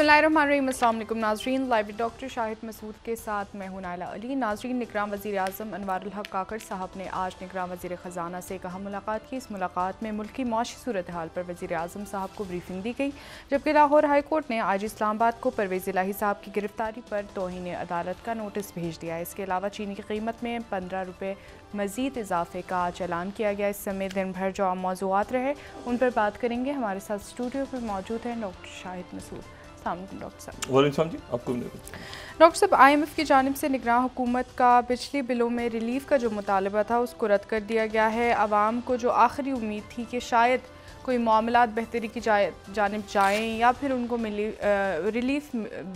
बसमिल नाजरीन library doctor Shahid Masood के साथ मैं हूं नायला अली नाजरीन निगराम वजी अजम अनवारुल हक काकड़ साहब ने आज निगराम वजी ख़जाना से कहा मुलाकात की इस मुलाकात में मुल्क की माशी सूरत हाल पर वजी अजम साहब को ब्रीफिंग दी गई जबकि लाहौर हाई कोर्ट ने आज इस्लामाबाद को परवेज़ लाही साहब की गिरफ्तारी पर तोहन अदालत का नोटिस भेज दिया इसके अलावा चीनी की कीमत में पंद्रह रुपये मज़ीद इजाफे का आज ऐलान किया गया इस समय दिन भर जो मौजूद रहे उन पर बात करेंगे हमारे साथ स्टूडियो पर मौजूद हैं डॉक्टर शाहिद मसूद डॉक्टर साहब जी आपको डॉक्टर साहब आई एम एफ़ की जानब से निगरान हुकूमत का पिछले बिलों में रिलीफ का जो मुतालबा था उसको रद्द कर दिया गया है आवाम को जो आखिरी उम्मीद थी कि शायद कोई मामला बेहतरी की जाए जानब जाएँ या फिर उनको मिली रिलीफ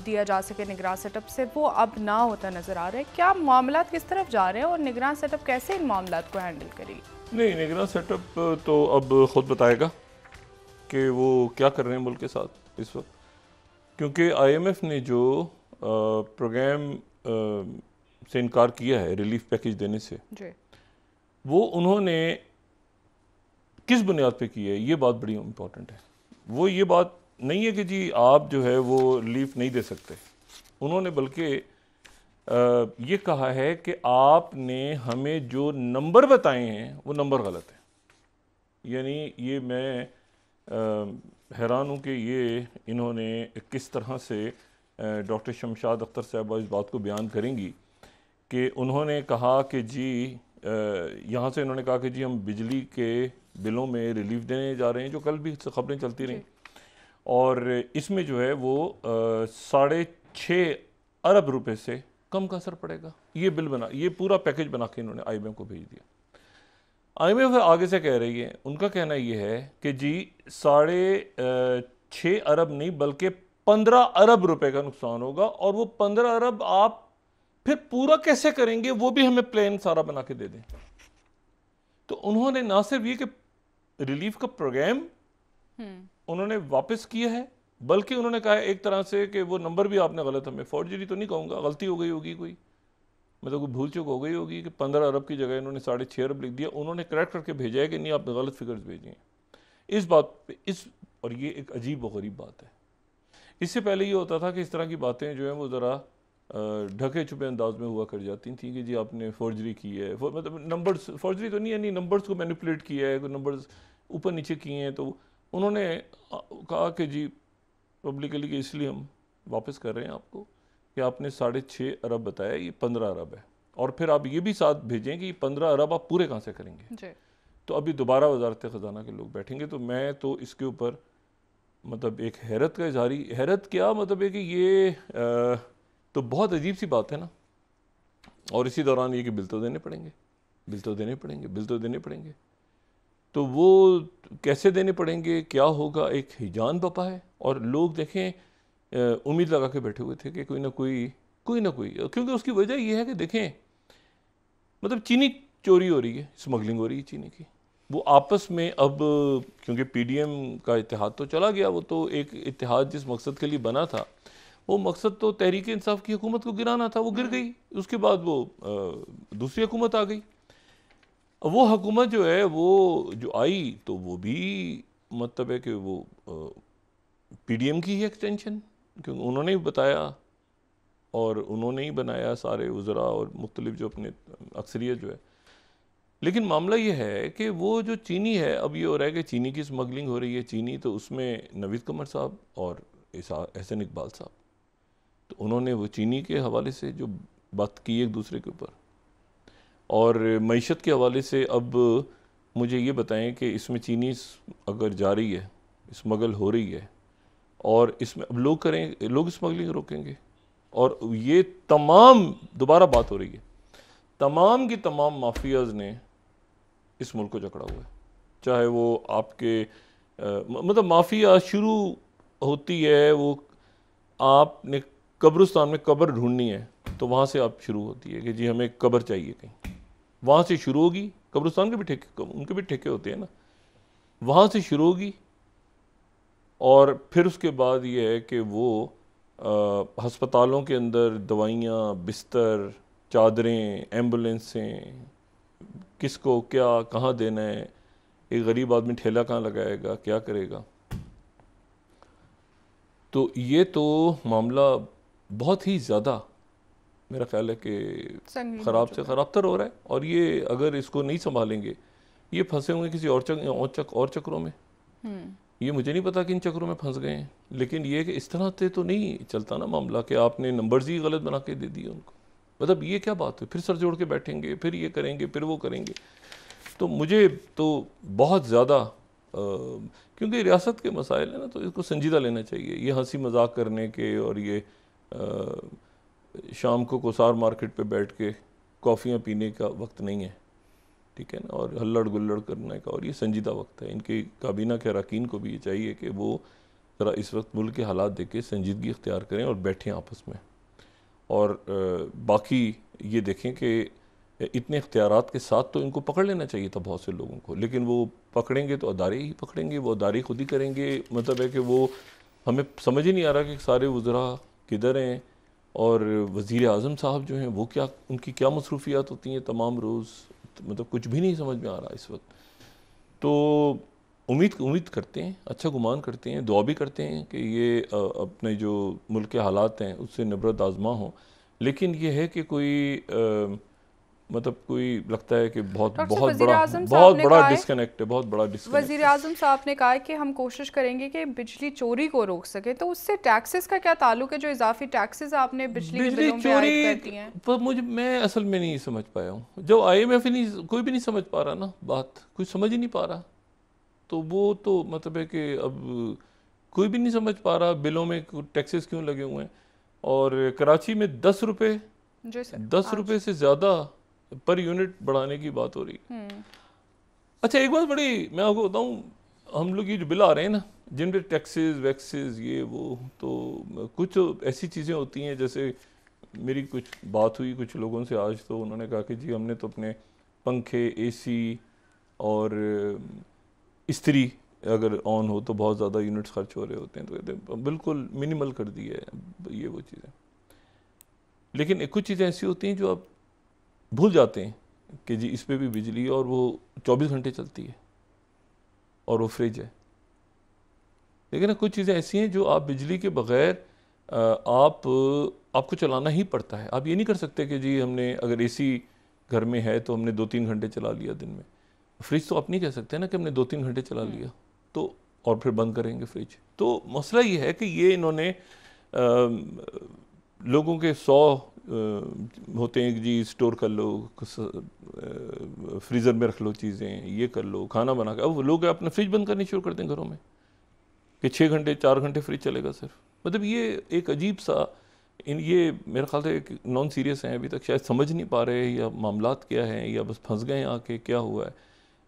दिया जा सके निगरान सेटअप से वो अब ना होता नज़र आ रहा है क्या मामला किस तरफ जा रहे हैं और निगरान सेटअप कैसे इन मामला को हैंडल करेगी नहीं निगरान सेटअप तो अब ख़ुद बताएगा कि वो क्या कर रहे हैं मुल्क के साथ इस वक्त क्योंकि आईएमएफ ने जो प्रोग्राम से इनकार किया है रिलीफ पैकेज देने से वो उन्होंने किस बुनियाद पे की है ये बात बड़ी इम्पोर्टेंट है वो ये बात नहीं है कि जी आप जो है वो रिलीफ नहीं दे सकते उन्होंने बल्कि ये कहा है कि आपने हमें जो नंबर बताए हैं वो नंबर गलत है यानी ये मैं आ, हैरान हूँ कि ये इन्होंने किस तरह से डॉक्टर शमशाद अख्तर साहब इस बात को बयान करेंगी कि उन्होंने कहा कि जी यहाँ से इन्होंने कहा कि जी हम बिजली के बिलों में रिलीफ देने जा रहे हैं जो कल भी खबरें चलती रहीं और इसमें जो है वो साढ़े छः अरब रुपए से कम का असर पड़ेगा ये बिल बना ये पूरा पैकेज बना के इन्होंने आई को भेज दिया आई एम आगे से कह रही है उनका कहना यह है कि जी साढ़े छः अरब नहीं बल्कि पंद्रह अरब रुपए का नुकसान होगा और वो पंद्रह अरब आप फिर पूरा कैसे करेंगे वो भी हमें प्लान सारा बना के दे दें तो उन्होंने ना सिर्फ ये कि रिलीफ का प्रोग्राम हम्म। उन्होंने वापस किया है बल्कि उन्होंने कहा एक तरह से कि वो नंबर भी आपने गलत हमें फॉर्जरी तो नहीं कहूँगा गलती हो गई होगी कोई मतलब कोई भूल चुक हो गई होगी कि पंद्रह अरब की जगह इन्होंने साढ़े छः अरब लिख दिया उन्होंने करेक्ट करके भेजा है कि नहीं आपने गलत फिगर्स भेजी हैं इस बात पे इस और ये एक अजीब व गरीब बात है इससे पहले ये होता था कि इस तरह की बातें जो हैं वो ज़रा ढके छुपे अंदाज में हुआ कर जाती थी कि जी आपने फॉर्जरी की है मतलब नंबर्स फॉर्जरी तो नहीं है नहीं नंबर्स को मैनिपुलेट किया है नंबर्स ऊपर नीचे किए हैं तो उन्होंने कहा कि जी पब्लिकली कि इसलिए हम वापस कर रहे हैं आपको कि आपने साढ़े छः अरब बताया ये पंद्रह अरब है और फिर आप ये भी साथ भेजें कि पंद्रह अरब आप पूरे कहाँ से करेंगे तो अभी दोबारा वजारत ख़जाना के लोग बैठेंगे तो मैं तो इसके ऊपर मतलब एक हैरत का इजहारी हैरत क्या मतलब है कि ये आ, तो बहुत अजीब सी बात है ना और इसी दौरान ये कि बिल तो देने पड़ेंगे बिल तो देने पड़ेंगे बिल तो देने पड़ेंगे तो वो कैसे देने पड़ेंगे क्या होगा एक हिजान पपा है और लोग देखें उम्मीद लगा के बैठे हुए थे कि कोई ना कोई कोई ना कोई क्योंकि उसकी वजह यह है कि देखें मतलब चीनी चोरी हो रही है स्मगलिंग हो रही है चीनी की वो आपस में अब क्योंकि पीडीएम का इतिहाद तो चला गया वो तो एक इतिहाद जिस मकसद के लिए बना था वो मकसद तो तहरीक इंसाफ की हुकूमत को गिराना था वो गिर गई उसके बाद वो दूसरी हुकूमत आ गई वो हुकूमत जो है वो जो आई तो वो भी मतलब है कि वो पीडीएम की ही एक्सटेंशन क्योंकि उन्होंने ही बताया और उन्होंने ही बनाया सारे उजरा और मुख्तलिफ जो अपने अक्सरियत जो है लेकिन मामला ये है कि वो जो चीनी है अब ये हो रहा है कि चीनी की स्मगलिंग हो रही है चीनी तो उसमें नवीद कमर साहब और एहसन इकबाल साहब तो उन्होंने वो चीनी के हवाले से जो बात की एक दूसरे के ऊपर और मीशत के हवाले से अब मुझे ये बताएं कि इसमें चीनी अगर जा रही है स्मगल हो रही है और इसमें अब लोग करें लोग स्मगलिंग रोकेंगे और ये तमाम दोबारा बात हो रही है तमाम की तमाम माफियाज ने इस मुल्क को जकड़ा हुआ है चाहे वो आपके आ, मतलब माफिया शुरू होती है वो आपने कब्रस्तान में कब्र ढूंढनी है तो वहाँ से आप शुरू होती है कि जी हमें कब्र चाहिए कहीं वहाँ से शुरू होगी कब्रस्तान के भी ठेके उनके भी ठेके होते हैं ना वहाँ से शुरू होगी और फिर उसके बाद ये है कि वो आ, हस्पतालों के अंदर दवाइयाँ बिस्तर चादरें एम्बुलेंसें किसको क्या कहाँ देना है एक गरीब आदमी ठेला कहाँ लगाएगा क्या करेगा तो ये तो मामला बहुत ही ज़्यादा मेरा ख्याल है कि ख़राब से ख़राब तर हो रहा है और ये अगर इसको नहीं संभालेंगे ये फंसे होंगे किसी और चक और चक और चक्रों में हम्म। ये मुझे नहीं पता कि इन चक्रों में फंस गए हैं लेकिन ये कि इस तरह से तो नहीं चलता ना मामला कि आपने नंबर्स ही गलत बना के दे दिए उनको मतलब ये क्या बात है फिर सर जोड़ के बैठेंगे फिर ये करेंगे फिर वो करेंगे तो मुझे तो बहुत ज़्यादा क्योंकि रियासत के मसाइल हैं ना तो इसको संजीदा लेना चाहिए ये हंसी मजाक करने के और ये आ, शाम को कोसार मार्केट पे बैठ के कॉफ़ियाँ पीने का वक्त नहीं है ठीक है ना और हल्लड़ गुल्लड़ करने का और ये संजीदा वक्त है इनके काबीना के अरकान को भी ये चाहिए कि वो ज़रा इस वक्त मुल्क के हालात देख के संजीदगी इख्तियार करें और बैठें आपस में और बाकी ये देखें कि इतने इख्तियार के साथ तो इनको पकड़ लेना चाहिए था बहुत से लोगों को लेकिन वो पकड़ेंगे तो अदारे ही पकड़ेंगे वो अदारे खुद ही करेंगे मतलब है कि वो हमें समझ ही नहीं आ रहा कि सारे वज़रा किधर हैं और वज़ी अजम साहब जो हैं वो क्या उनकी क्या मसरूफियात होती हैं तमाम रोज़ मतलब कुछ भी नहीं समझ में आ रहा इस वक्त तो उम्मीद उम्मीद करते हैं अच्छा गुमान करते हैं दुआ भी करते हैं कि ये अपने जो मुल्क के हालात हैं उससे नबरत आजमा हों लेकिन यह है कि कोई आ, मतलब कोई लगता है कि बहुत बहुत बड़ा बहुत बड़ा डिस्कनेक्ट है बहुत बड़ा डिस्कनेक्ट वजीर आजम साहब ने कहा कि हम कोशिश करेंगे कि बिजली चोरी को रोक सके तो उससे टैक्सेस का क्या ताल्लुक है जो इजाफी टैक्सेस आपने बिजली, बिजली चोरी पर मुझे मैं असल में नहीं समझ पाया हूँ जब आई एम एफ नहीं कोई भी नहीं समझ पा रहा ना बात कोई समझ ही नहीं पा रहा तो वो तो मतलब है कि अब कोई भी नहीं समझ पा रहा बिलों में टैक्सेस क्यों लगे हुए हैं और कराची में दस रुपये दस रुपये से ज़्यादा पर यूनिट बढ़ाने की बात हो रही हम्म। अच्छा एक बात बड़ी मैं आपको बताऊँ हम लोग ये जो बिल आ रहे हैं ना जिन पे टैक्सेस वैक्सेस ये वो तो कुछ ऐसी चीज़ें होती हैं जैसे मेरी कुछ बात हुई कुछ लोगों से आज तो उन्होंने कहा कि जी हमने तो अपने पंखे एसी और इस्त्री अगर ऑन हो तो बहुत ज़्यादा यूनिट्स खर्च हो रहे होते हैं तो कहते बिल्कुल मिनिमल कर दिया है ये वो चीज़ें लेकिन कुछ चीज़ें ऐसी होती हैं जो आप भूल जाते हैं कि जी इस पर भी बिजली है और वो 24 घंटे चलती है और वो फ्रिज है लेकिन कुछ चीज़ें ऐसी हैं जो आप बिजली के बगैर आप आपको चलाना ही पड़ता है आप ये नहीं कर सकते कि जी हमने अगर एसी घर में है तो हमने दो तीन घंटे चला लिया दिन में फ्रिज तो आप नहीं कह सकते ना कि हमने दो तीन घंटे चला हम्म। लिया तो और फिर बंद करेंगे फ्रिज तो मसला ये है कि ये इन्होंने लोगों के सौ होते हैं जी स्टोर कर लो फ्रीज़र में रख लो चीज़ें ये कर लो खाना बना के अब लोग अपने फ्रिज बंद करनी शुरू कर दें घरों में कि छः घंटे चार घंटे फ्रिज चलेगा सिर्फ मतलब ये एक अजीब सा इन ये मेरे ख्याल एक नॉन सीरियस हैं अभी तक शायद समझ नहीं पा रहे या मामला क्या हैं या बस फंस गए आके क्या हुआ है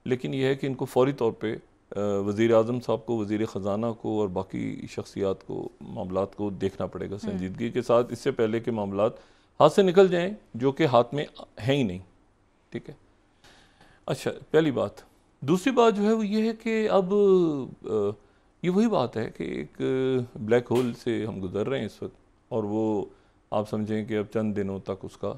लेकिन यह है कि इनको फौरी तौर पर वज़ी अजम साहब को वज़ी ख़जाना को और बाकी शख्सियात को मामला को देखना पड़ेगा हम्म। संजीदगी के साथ इससे पहले के मामला हाथ से निकल जाएँ जो कि हाथ में हैं ही नहीं ठीक है अच्छा पहली बात दूसरी बात जो है वो ये है कि अब ये वही बात है कि एक ब्लैक होल से हम गुजर रहे हैं इस वक्त और वो आप समझें कि अब चंद दिनों तक उसका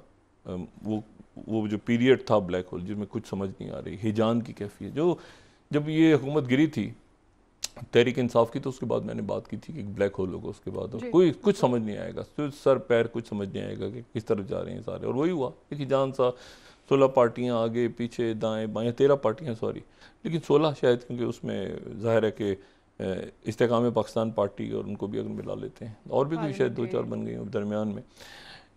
वो वो जो पीरियड था ब्लैक होल जिसमें कुछ समझ नहीं आ रही हिजान की कैफियत जो जब ये हुकूमत गिरी थी तहरीक इंसाफ की तो उसके बाद मैंने बात की थी कि ब्लैक होल होगा उसके बाद और कोई कुछ समझ नहीं आएगा तो सर पैर कुछ समझ नहीं आएगा कि किस तरफ जा रहे हैं सारे और वही हुआ लेकिन जान सा सोलह पार्टियाँ आगे पीछे दाएँ बाएँ तेरह पार्टियाँ सॉरी लेकिन सोलह शायद क्योंकि उसमें जाहिर है कि इस्तेकाम पाकिस्तान पार्टी और उनको भी अगर मिला लेते हैं और भी कोई शायद दो चार बन गई दरमियान में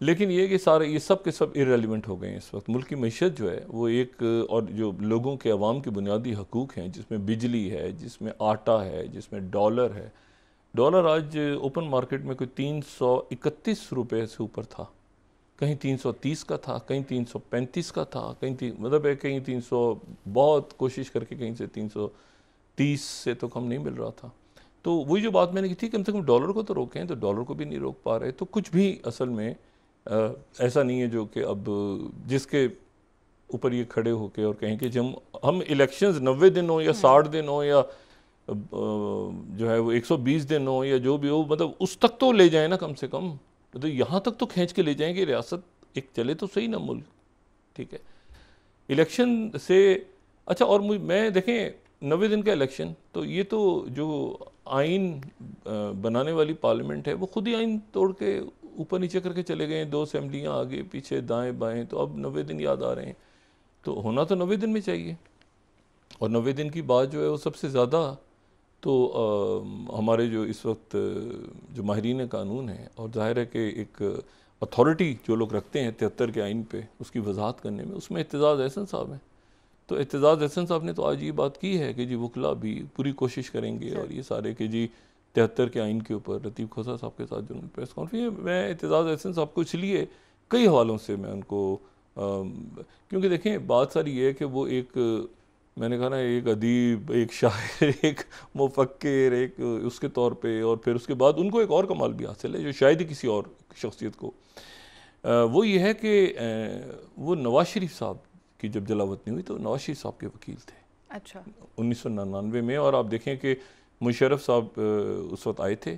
लेकिन ये कि सारे ये सब के सब इरेलीवेंट हो गए हैं इस वक्त मुल्क की मीशत जो है वो एक और जो लोगों के अवाम के बुनियादी हकूक़ हैं जिसमें बिजली है जिसमें आटा है जिसमें डॉलर है डॉलर आज ओपन मार्केट में कोई तीन सौ इकतीस रुपये से ऊपर था कहीं तीन सौ तीस का था कहीं तीन सौ पैंतीस का था कहीं तीन मतलब है कहीं तीन सौ बहुत कोशिश करके कहीं से तीन सौ तीस से तो कम नहीं मिल रहा था तो वही जो बात मैंने की थी कम से कम डॉलर को तो रोकें तो डॉलर को भी नहीं रोक पा रहे तो कुछ भी असल में ऐसा नहीं है जो कि अब जिसके ऊपर ये खड़े होके और कहें कि जब हम इलेक्शंस नब्बे दिन हो या हम्म। साठ दिन हो या जो है वो 120 दिन हो या जो भी हो मतलब उस तक तो ले जाए ना कम से कम मतलब तो यहाँ तक तो खींच के ले जाए कि रियासत एक चले तो सही ना मुल्क ठीक है इलेक्शन से अच्छा और मैं देखें नबे दिन का इलेक्शन तो ये तो जो आइन बनाने वाली पार्लियामेंट है वो खुद ही आइन तोड़ के ऊपर नीचे करके चले गए दो असम्बलियाँ आगे पीछे दाएँ बाएँ तो अब नवे दिन याद आ रहे हैं तो होना तो नवे दिन में चाहिए और नवे दिन की बात जो है वो सबसे ज़्यादा तो आ, हमारे जो इस वक्त जो माहरीन कानून है और जाहिर है कि एक अथॉरिटी जो लोग रखते हैं तिहत्तर के आइन पर उसकी वजाहत करने में उसमें एतजाज़ एहसन साहब हैं तो एतजाज़ एहसन साहब ने तो आज ये बात की है कि जी वकला भी पूरी कोशिश करेंगे और ये सारे कि जी तिहत्तर के आइन के ऊपर लतीफ़ खोसा साहब के साथ जो प्रेस कॉन्फ्रेंस मैं एतजाज़ एहसन साहब को इसलिए कई हवालों से मैं उनको क्योंकि देखें बात सारी ये है कि वो एक मैंने कहा ना एक अदीब एक शायर एक मुफक्र एक उसके तौर पे और फिर उसके बाद उनको एक और कमाल भी हासिल है जो शायद ही किसी और शख्सियत को वो ये है कि वो नवाज शरीफ साहब की जब जलावतनी हुई तो नवाज शरीफ साहब के वकील थे अच्छा उन्नीस सौ निन्यानवे में और आप देखें कि मुशरफ साहब उस वक्त आए थे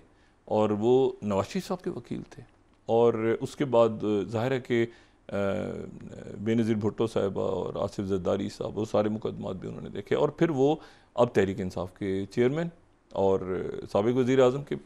और वो नवाशी साहब के वकील थे और उसके बाद ज़ाहिर है कि बेनज़ीर भुट्टो साहबा और आसिफ जद्दारी साहब वो सारे मुकदमात भी उन्होंने देखे और फिर वो अब तहरीक इंसाफ के चेयरमैन और सबक वज़ी अजम के भी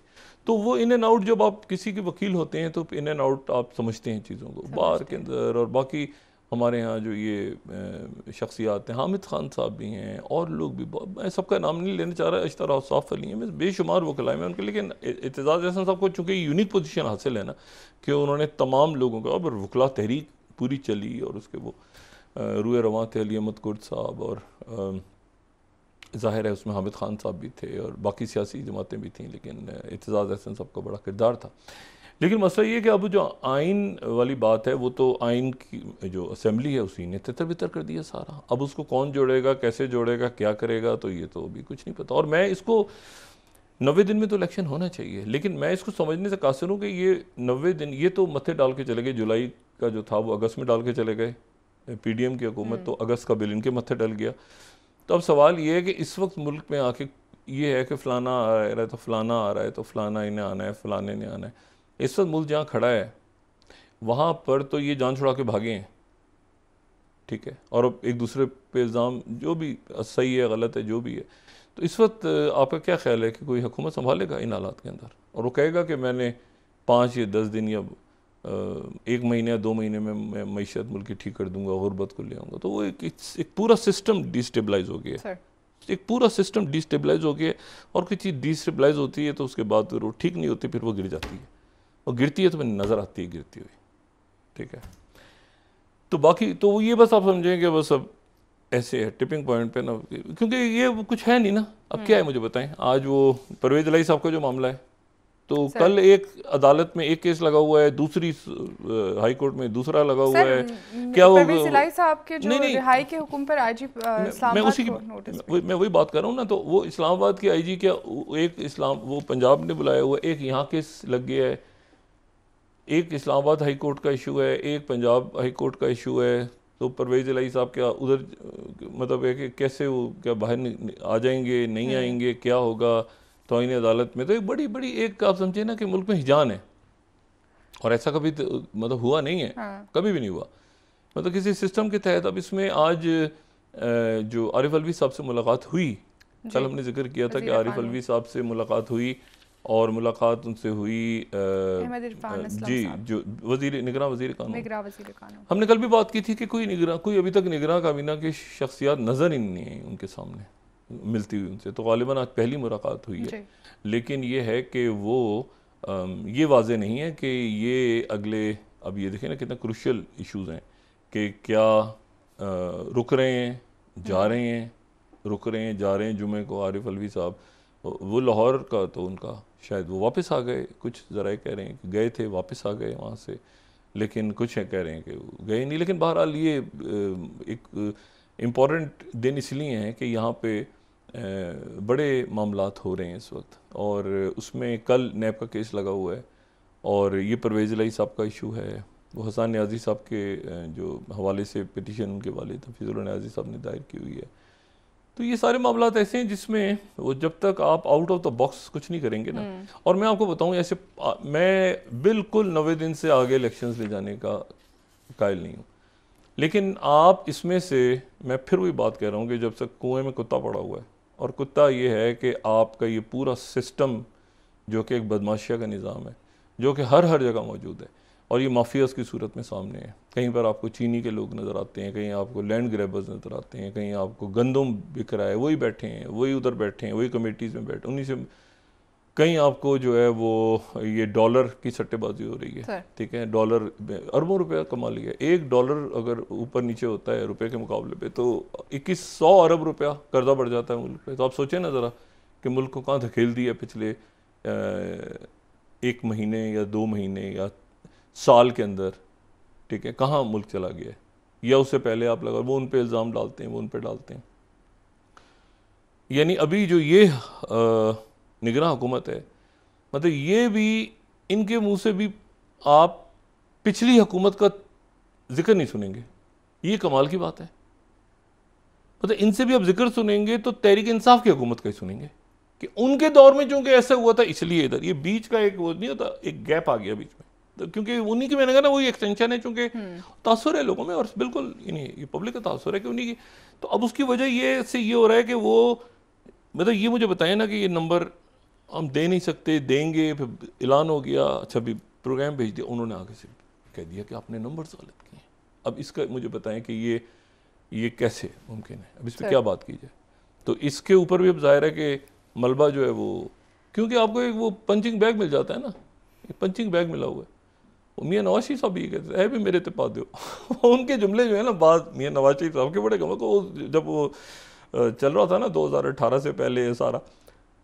तो वो इन एंड आउट जब आप किसी के वकील होते हैं तो इन एंड आउट आप समझते हैं चीज़ों को बाहर के अंदर और बाकी हमारे यहाँ जो ये शख्सियात हैं हामिद खान साहब भी हैं और लोग भी मैं सबका नाम नहीं लेना चाह रहा अश्तर साफ अली हैं बेशुमार वो कलाम उनके लेकिन एतजाज़ अहसन साहब को चूँकि यूनिक पोजीशन हासिल है ना कि उन्होंने तमाम लोगों का अब वकला तहरीक पूरी चली और उसके वो रूए रवा थे अली अहमद कुर्द साहब और ज़ाहिर है उसमें हामिद खान साहब भी थे और बाकी सियासी जमातें भी थीं लेकिन एतजाज़ अहसन साहब का बड़ा किरदार था लेकिन मसला ये कि अब जो आइन वाली बात है वो तो आइन की जो असम्बली है उसी ने तितर बितर कर दिया सारा अब उसको कौन जोड़ेगा कैसे जोड़ेगा क्या करेगा तो ये तो अभी कुछ नहीं पता और मैं इसको नवे दिन में तो इलेक्शन होना चाहिए लेकिन मैं इसको समझने से कासर हूँ कि ये नवे दिन ये तो मथे डाल के चले गए जुलाई का जो था वो अगस्त में डाल के चले गए पी डी एम की हुकूमत तो हम्म। अगस्त का बिल इनके मथे डल गया तो अब सवाल ये है कि इस वक्त मुल्क में आके ये है कि फ़लाना आ रहा है तो फ़लाना आ रहा है तो फ़लाना इन्हें आना है फ़लाने ने आना है इस वक्त मुल्क जहाँ खड़ा है वहाँ पर तो ये जान छुड़ा के भागे हैं ठीक है और अब एक दूसरे पे इल्ज़ाम जो भी सही है गलत है जो भी है तो इस वक्त आपका क्या ख्याल है कि कोई हुकूमत संभालेगा इन हालात के अंदर और वो कहेगा कि मैंने पाँच या दस दिन या एक महीने या दो महीने में मैं मीशत मुल्क ठीक कर दूंगा गुरबत को ले आऊँगा तो वो एक एक पूरा सिस्टम डिस्टेबलाइज हो गया है एक पूरा सिस्टम डिस्टेबलाइज हो गया और कोई चीज़ डिस्टेबलाइज होती है तो उसके बाद फिर वो ठीक नहीं होती फिर वो गिर जाती है और गिरती है तो मैं नज़र आती है गिरती हुई ठीक है तो बाकी तो ये बस आप समझें कि बस अब ऐसे है टिपिंग पॉइंट पे ना क्योंकि ये कुछ है नहीं ना अब क्या है हम्म। मुझे बताएं आज वो परवेज लाई साहब का जो मामला है तो सर, कल एक अदालत में एक केस लगा हुआ है दूसरी हाई कोर्ट में दूसरा लगा हुआ है क्या वो साहब के जो नहीं, नहीं, रिहाई के हुकुम पर आईजी मैं उसी की मैं वही बात कर रहा हूँ ना तो वो इस्लामाबाद के आईजी क्या एक इस्लाम वो पंजाब ने बुलाया हुआ एक यहाँ केस लग गया है एक इस्लामाबाद हाई कोर्ट का इशू है एक पंजाब हाई कोर्ट का इशू है तो परवेज़ लाई साहब क्या उधर मतलब है कि कैसे वो क्या बाहर आ जाएंगे नहीं हम्म। आएंगे क्या होगा इन तो अदालत में तो एक बड़ी बड़ी एक आप समझे ना कि मुल्क में हिजान है और ऐसा कभी तो, मतलब हुआ नहीं है हाँ। कभी भी नहीं हुआ मतलब किसी सिस्टम के तहत अब इसमें आज जो आरिफ अलवी साहब से मुलाकात हुई कल हमने जिक्र किया था कि आरिफ अलवी साहब से मुलाकात हुई और मुलाकात उनसे हुई आ, जी जो वजीर निगरान वजीर कानून हमने कल भी बात की थी कि कोई निगरान कोई अभी तक निगरान काबीना की शख्सियात नज़र ही नहीं आई उनके सामने मिलती हुई उनसे तो गालिबा आज पहली मुलाकात हुई है लेकिन ये है कि वो ये वाज नहीं है कि ये अगले अब ये देखें ना कितना क्रुशल इशूज़ हैं कि क्या रुक रहे हैं जा हम्म। रहे हैं रुक रहे हैं जा रहे हैं जुमे को आरिफ अलवी साहब तो वो लाहौर का तो उनका शायद वो वापस आ गए कुछ ज़रा कह रहे हैं कि गए थे वापस आ गए वहाँ से लेकिन कुछ हैं कह रहे हैं कि गए नहीं लेकिन बहरहाल ये एक इम्पॉर्टेंट दिन इसलिए हैं कि यहाँ पे बड़े मामला हो रहे हैं इस वक्त और उसमें कल नैब का केस लगा हुआ है और ये परवेज़ लाई साहब का इशू है वो हसन न्याजी साहब के जो हवाले से पटिशन उनके वाले तफीज़ुल न्याजी साहब ने दायर की हुई है तो ये सारे मामला ऐसे हैं जिसमें वो जब तक आप आउट ऑफ द बॉक्स कुछ नहीं करेंगे ना हम्म। और मैं आपको बताऊं ऐसे मैं बिल्कुल नवे दिन से आगे इलेक्शन ले जाने का कायल नहीं हूँ लेकिन आप इसमें से मैं फिर वही बात कह रहा हूँ कि जब तक कुएं में कुत्ता पड़ा हुआ है और कुत्ता ये है कि आपका ये पूरा सिस्टम जो कि एक बदमाशिया का निज़ाम है जो कि हर हर जगह मौजूद है और ये माफियाज़ की सूरत में सामने है कहीं पर आपको चीनी के लोग नज़र आते हैं कहीं आपको लैंड ग्रैबर्स नज़र आते हैं कहीं आपको गंदम बिक रहा है वही बैठे हैं वही उधर बैठे हैं वही कमेटीज़ में बैठे उन्हीं से कहीं आपको जो है वो ये डॉलर की सट्टेबाजी हो रही है ठीक है डॉलर अरबों रुपया कमा लिया एक डॉलर अगर ऊपर नीचे होता है रुपये के मुकाबले पर तो इक्कीस सौ अरब रुपया कर्जा बढ़ जाता है मुल्क पर तो आप सोचें ना ज़रा कि मुल्क को कहाँ धकेल दिया पिछले एक महीने या दो महीने या साल के अंदर ठीक है कहाँ मुल्क चला गया है या उससे पहले आप लगा वो उन पर इल्ज़ाम डालते हैं वो उन पर डालते हैं यानी अभी जो ये निगरान हुकूमत है मतलब ये भी इनके मुंह से भी आप पिछली हुकूमत का जिक्र नहीं सुनेंगे ये कमाल की बात है मतलब इनसे भी आप जिक्र सुनेंगे तो तहरीक इंसाफ की हुकूमत का ही सुनेंगे कि उनके दौर में चूंकि ऐसा हुआ था इसलिए इधर ये बीच का एक वो नहीं होता एक गैप आ गया बीच में तो क्योंकि उन्हीं की मैंने कहा ना वही एक्सटेंशन है चूँकि हम्म। तासर है लोगों में और बिल्कुल ये पब्लिक का तासर है कि उन्हीं की तो अब उसकी वजह ये से ये हो रहा है कि वो मतलब ये मुझे बताए ना कि ये नंबर हम दे नहीं सकते देंगे फिर ऐलान हो गया अच्छा भी प्रोग्राम भेज दिया उन्होंने आगे से कह दिया कि आपने नंबर गलत किए अब इसका मुझे बताएं कि ये ये कैसे मुमकिन है अब इस पर क्या बात की जाए तो इसके ऊपर भी अब जाहिर है कि मलबा जो है वो क्योंकि आपको एक वो पंचिंग बैग मिल जाता है ना पंचिंग बैग मिला हुआ है मियाँ नवाज शरीफ साहब भी कहते हैं भी मेरे ते पा दो उनके जुमले जो है ना बाद मियाँ नवाज शरीफ साहब के बड़े कम को तो जब वो चल रहा था ना 2018 से पहले ये सारा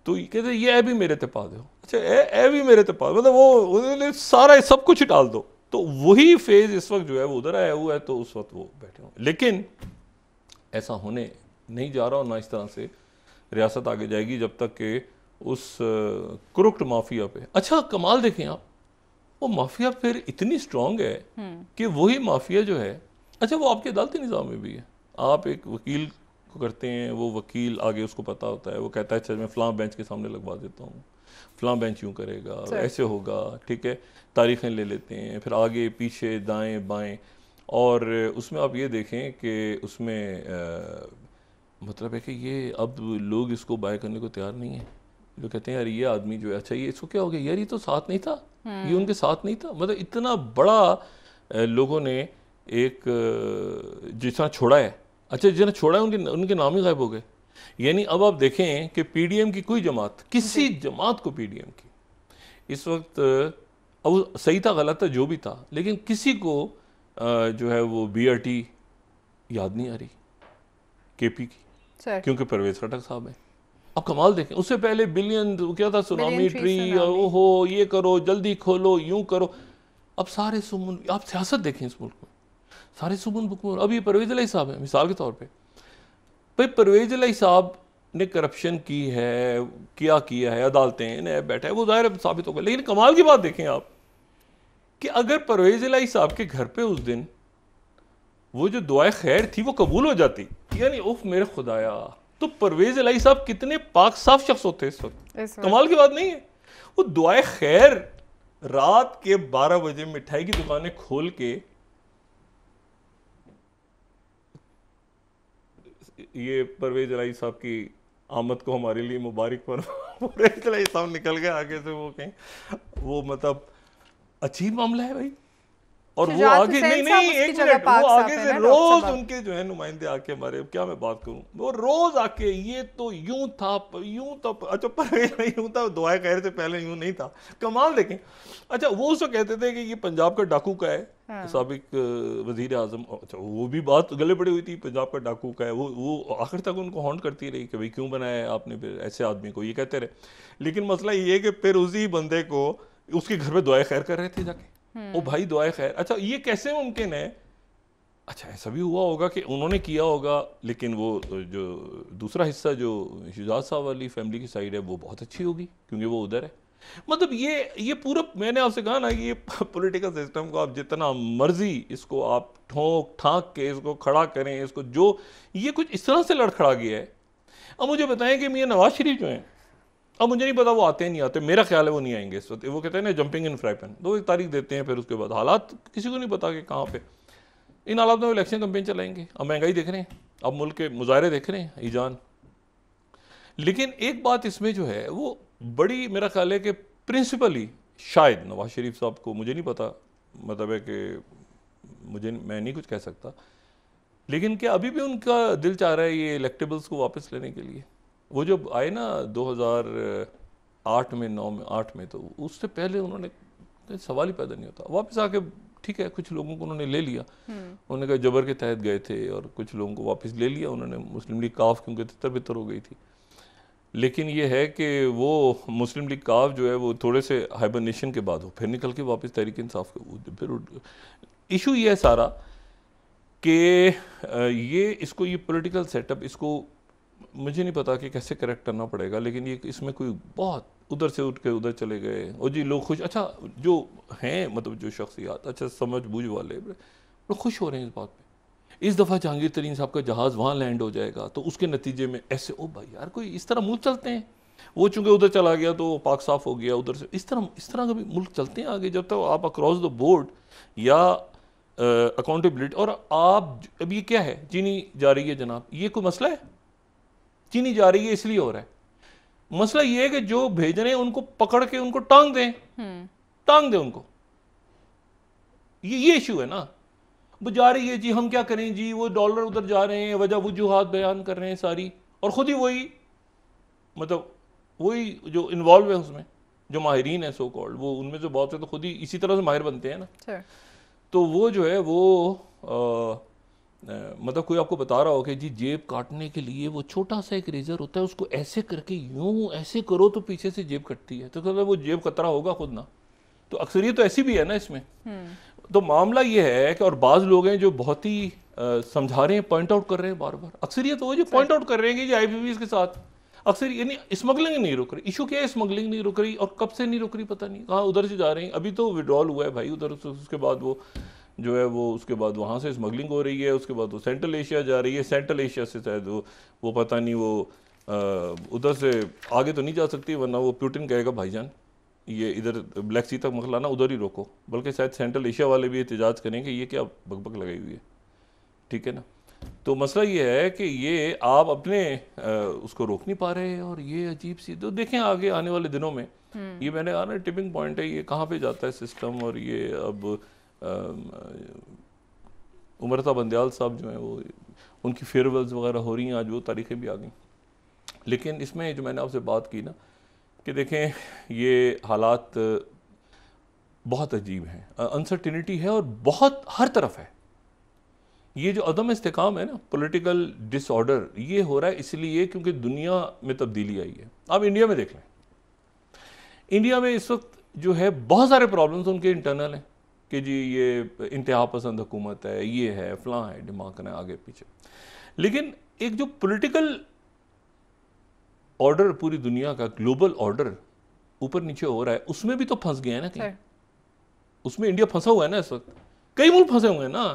तो ये कहते ये ऐ भी मेरे तो पा दो अच्छा ऐ ए भी मेरे तो पा दो मतलब वो उन्होंने सारा सब कुछ ही डाल दो तो वही फेज़ इस वक्त जो है वो उधर आया हुआ है तो उस वक्त वो बैठे हुए लेकिन ऐसा होने नहीं जा रहा और ना इस तरह से रियासत आगे जाएगी जब तक कि उस क्रुक्ट माफिया पे अच्छा कमाल देखें आप वो माफिया फिर इतनी स्ट्रांग है हम्म। कि वही माफिया जो है अच्छा वो आपके अदालती निज़ाम में भी है आप एक वकील को करते हैं वो वकील आगे उसको पता होता है वो कहता है अच्छा मैं फ्लां बेंच के सामने लगवा देता हूँ फ्लां बेंच यूँ करेगा ऐसे होगा ठीक है तारीखें ले लेते हैं फिर आगे पीछे दाएँ बाएँ और उसमें आप ये देखें कि उसमें आ, मतलब है कि ये अब लोग इसको बाय करने को तैयार नहीं है जो कहते हैं यार ये आदमी जो है अच्छा ये इसको क्या हो गया यार ये तो साथ नहीं था हम्म। ये उनके साथ नहीं था मतलब इतना बड़ा लोगों ने एक जितना छोड़ा है अच्छा जितना छोड़ा है उनके उनके नाम ही गायब हो गए यानी अब आप देखें कि पीडीएम की कोई जमात किसी जमात को पीडीएम की इस वक्त अब सही था गलत था जो भी था लेकिन किसी को जो है वो बीआरटी याद नहीं आ रही केपी की क्योंकि परवेज फटक साहब हैं अब कमाल देखें उससे पहले बिलियन क्या था सुनामी ट्री ओहो ये करो जल्दी खोलो यूं करो अब सारे सुमन आप सियासत देखें इस मुल्क में सारे सुमन बुकमोर अब ये परवेज अली साहब हैं मिसाल के तौर पे भाई परवेज अली साहब ने करप्शन की है क्या किया है अदालतें ने बैठा है वो जाहिर साबित होगा लेकिन कमाल की बात देखें आप कि अगर परवेज अलाई साहब के घर पर उस दिन वो जो दुआ खैर थी वो कबूल हो जाती यानी उफ मेरे खुदाया तो परवेज अलाई साहब कितने पाक साफ शख्स होते इस वक्त कमाल की बात नहीं है वो दुआ खैर रात के 12 बजे मिठाई की दुकानें खोल के ये परवेज अलाई साहब की आमद को हमारे लिए मुबारक पर परवेज अलाई साहब निकल गए आगे से वो कहीं वो मतलब अजीब मामला है भाई और वो आगे नहीं नहीं एक मिनट वो आगे से रोज उनके जो है नुमाइंदे आके हमारे क्या मैं बात करूं वो रोज आके ये तो यूं था यूं तो अच्छा पर यूं था कह रहे थे पहले यूं नहीं था कमाल देखें अच्छा वो उसको कहते थे कि ये पंजाब का डाकू का है हाँ। सबक वजीर आजम अच्छा वो भी बात गले पड़ी हुई थी पंजाब का डाकू का है वो वो आखिर तक उनको हॉन्ट करती रही कि भाई क्यों बनाया है आपने फिर ऐसे आदमी को ये कहते रहे लेकिन मसला ये है कि फिर उसी बंदे को उसके घर पर दुआएं खैर कर रहे थे जाके ओ हम्म। भाई दुआए खैर अच्छा ये कैसे मुमकिन है अच्छा ऐसा भी हुआ होगा कि उन्होंने किया होगा लेकिन वो जो दूसरा हिस्सा जो शिजाज साहब वाली फैमिली की साइड है वो बहुत अच्छी होगी क्योंकि वो उधर है मतलब ये ये पूरा मैंने आपसे कहा ना कि ये पॉलिटिकल सिस्टम को आप जितना मर्जी इसको आप ठोंक ठाक के इसको खड़ा करें इसको जो ये कुछ इस तरह से लड़खड़ा गया है अब मुझे बताएं कि मियाँ नवाज शरीफ जो हैं अब मुझे नहीं पता वो आते नहीं आते मेरा ख्याल है वो नहीं आएंगे इस वक्त वो कहते हैं ना जंपिंग इन फ्राई पैन दो एक तारीख देते हैं फिर उसके बाद हालात किसी को नहीं पता कि कहाँ पे इन हालात में इलेक्शन कंपेन चलाएंगे अब महंगाई देख रहे हैं अब मुल्क के मुजाहरे देख रहे हैं ईजान लेकिन एक बात इसमें जो है वो बड़ी मेरा ख्याल है कि प्रिंसिपली शायद नवाज शरीफ साहब को मुझे नहीं पता मतलब है कि मुझे मैं नहीं कुछ कह सकता लेकिन क्या अभी भी उनका दिल चाह रहा है ये इलेक्टेबल्स को वापस लेने के लिए वो जब आए ना 2008 में नौ में आठ में तो उससे पहले उन्होंने सवाल ही पैदा नहीं होता वापस आके ठीक है कुछ लोगों को उन्होंने ले लिया हम्म। उन्होंने कहा जबर के तहत गए थे और कुछ लोगों को वापस ले लिया उन्होंने मुस्लिम लीग काफ क्योंकि तितर हो गई थी लेकिन ये है कि वो मुस्लिम लीग काफ जो है वो थोड़े से हाइबरनेशन के बाद हो फिर निकल के वापस तहरीक इंसाफ के फिर इशू ये है सारा कि ये इसको ये पॉलिटिकल सेटअप इसको मुझे नहीं पता कि कैसे करेक्ट करना पड़ेगा लेकिन ये इसमें कोई बहुत उधर से उठ के उधर चले गए और जी लोग खुश अच्छा जो हैं मतलब जो शख्सियात अच्छा समझ बूझ वाले लोग खुश हो रहे हैं इस बात पे इस दफ़ा जहांगीर तरीन साहब का जहाज़ वहाँ लैंड हो जाएगा तो उसके नतीजे में ऐसे ओ भाई यार कोई इस तरह मुल्क चलते हैं वो चूंकि उधर चला गया तो पाक साफ हो गया उधर से इस तरह इस तरह का भी मुल्क चलते हैं आगे जब तक तो आप अक्रॉस द बोर्ड या अकाउंटेबिलिटी और आप अब ये क्या है चीनी जा रही है जनाब ये कोई मसला है चीनी जा रही है इसलिए हो रहा है मसला ये है कि जो भेज रहे हैं उनको पकड़ के उनको टांग दें हम्म। टांग दें उनको ये ये इशू है ना वो जा रही है जी हम क्या करें जी वो डॉलर उधर जा रहे हैं वजह वजूहत बयान कर रहे हैं सारी और ख़ुद ही वही मतलब वही जो इन्वॉल्व है उसमें जो माहरीन है सो कॉल्ड वो उनमें से बहुत से तो खुद ही इसी तरह से माहिर बनते हैं ना तो वो जो है वो आ, मतलब कोई आपको बता रहा हो कि जी जेब काटने के लिए वो छोटा सा एक रेजर होता है उसको ऐसे करके यूं ऐसे करो तो पीछे से जेब कटती है तो कहते तो वो जेब कतरा होगा खुद ना तो अक्सरियत तो ऐसी भी है ना इसमें हम्म। तो मामला ये है कि और बाज लोग हैं जो बहुत ही समझा रहे हैं पॉइंट आउट कर रहे हैं बार बार अक्सरियत वो जो पॉइंट आउट कर रहे हैं जी आई के साथ अक्सर यानी स्मगलिंग नहीं रुक रही इशू क्या है स्मगलिंग नहीं रुक रही और कब से नहीं रुक रही पता नहीं कहाँ उधर से जा रहे हैं अभी तो विड्रॉल हुआ है भाई उधर उसके बाद वो जो है वो उसके बाद वहाँ से स्मगलिंग हो रही है उसके बाद वो सेंट्रल एशिया जा रही है सेंट्रल एशिया से शायद वो वो पता नहीं वो उधर से आगे तो नहीं जा सकती वरना वो प्यूटिन कहेगा भाईजान ये इधर ब्लैक सी तक मखलाना उधर ही रोको बल्कि शायद सेंट्रल एशिया वाले भी एहतजाज करेंगे ये क्या बकबक लगाई हुई है ठीक है ना तो मसला ये है कि ये आप अपने आ, उसको रोक नहीं पा रहे और ये अजीब सी तो देखें आगे आने वाले दिनों में हम्म। ये मैंने कहा ना टिपिंग पॉइंट है ये कहाँ पे जाता है सिस्टम और ये अब उमरता बंदयाल साहब जो हैं वो उनकी फेयरवेल्स वगैरह हो रही हैं आज वो तारीखें भी आ गई लेकिन इसमें जो मैंने आपसे बात की ना कि देखें ये हालात बहुत अजीब हैं अनसर्टिनिटी है और बहुत हर तरफ है ये जो अदम इसकाम है ना पॉलिटिकल डिसऑर्डर ये हो रहा है इसलिए क्योंकि दुनिया में तब्दीली आई है आप इंडिया में देख लें इंडिया में इस वक्त जो है बहुत सारे प्रॉब्लम्स उनके इंटरनल हैं कि जी ये इंतहा पसंद हुकूमत है ये है फलां है दिमाग है आगे पीछे लेकिन एक जो पोलिटिकल ऑर्डर पूरी दुनिया का ग्लोबल ऑर्डर ऊपर नीचे हो रहा है उसमें भी तो फंस गया है ना कहीं उसमें इंडिया फंसा हुआ है ना इस वक्त कई मुल्क फंसे हुए हैं ना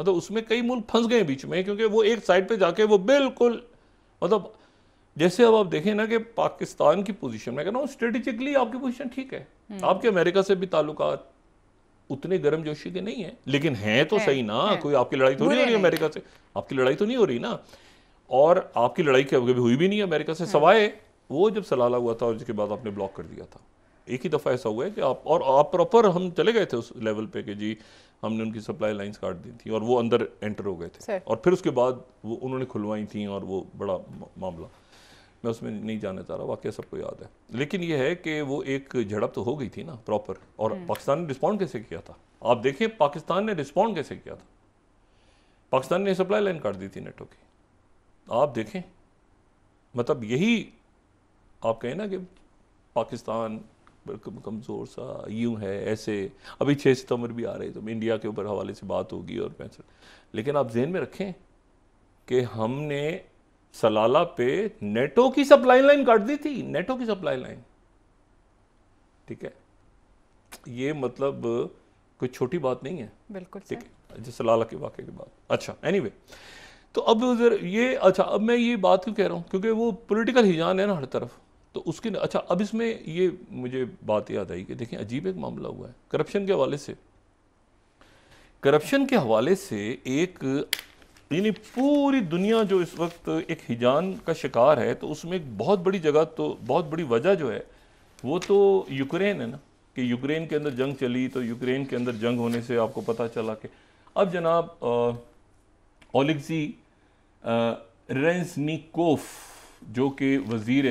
मतलब उसमें कई मुल्क फंस गए बीच में क्योंकि वो एक साइड पे जाके वो बिल्कुल मतलब जैसे अब आप देखें ना कि पाकिस्तान की पोजीशन मैं कह रहा हूँ स्ट्रेटेजिकली आपकी पोजीशन ठीक है हम्म। आपके अमेरिका से भी ताल्लुकात उतने गर्म जोशी के नहीं है लेकिन हैं तो है, सही ना है, कोई आपकी लड़ाई तो नहीं हो रही अमेरिका से आपकी लड़ाई तो नहीं हो रही ना और आपकी लड़ाई कभी हुई भी नहीं अमेरिका से हाँ। सवाए वो जब सलाला हुआ था और जिसके बाद आपने ब्लॉक कर दिया था एक ही दफ़ा ऐसा हुआ है कि आप और आप प्रॉपर हम चले गए थे उस लेवल पे कि जी हमने उनकी सप्लाई लाइंस काट दी थी और वो अंदर एंटर हो गए थे और फिर उसके बाद वो उन्होंने खुलवाई थी और वो बड़ा मामला मैं उसमें नहीं जाना चाह रहा वाकई सबको याद है लेकिन यह है कि वो एक झड़प तो हो गई थी ना प्रॉपर और हम्म। पाकिस्तान ने रिस्पॉन्ड कैसे किया था आप देखिए पाकिस्तान ने रिस्पॉन्ड कैसे किया था पाकिस्तान ने सप्लाई लाइन काट दी थी नेटो की आप देखें मतलब यही आप कहें ना कि पाकिस्तान कमज़ोर सा यूं है ऐसे अभी छः सितंबर भी आ रहे तो इंडिया के ऊपर हवाले से बात होगी और पैंसठ लेकिन आप जहन में रखें कि हमने सलाला पे नेटो की सप्लाई लाइन काट दी थी नेटो की सप्लाई लाइन ठीक है ये मतलब कोई छोटी बात नहीं है बिल्कुल ठीक है अच्छा सलाला के वाक्य के बाद अच्छा एनी anyway, तो अब उधर ये अच्छा अब मैं ये बात क्यों कह रहा हूँ क्योंकि वो पॉलिटिकल हिजान है ना हर तरफ तो उसके अच्छा अब इसमें ये मुझे बात याद आई कि देखिए अजीब एक मामला हुआ है करप्शन के हवाले से करप्शन के हवाले से एक यानी पूरी दुनिया जो इस वक्त एक हिजान का शिकार है तो उसमें एक बहुत बड़ी जगह तो बहुत बड़ी वजह जो है वो तो यूक्रेन है ना कि यूक्रेन के अंदर जंग चली तो यूक्रेन के अंदर जंग होने से आपको पता चला कि अब जनाब ओलिगजी रेंसनिकोफ जो कि वज़ीर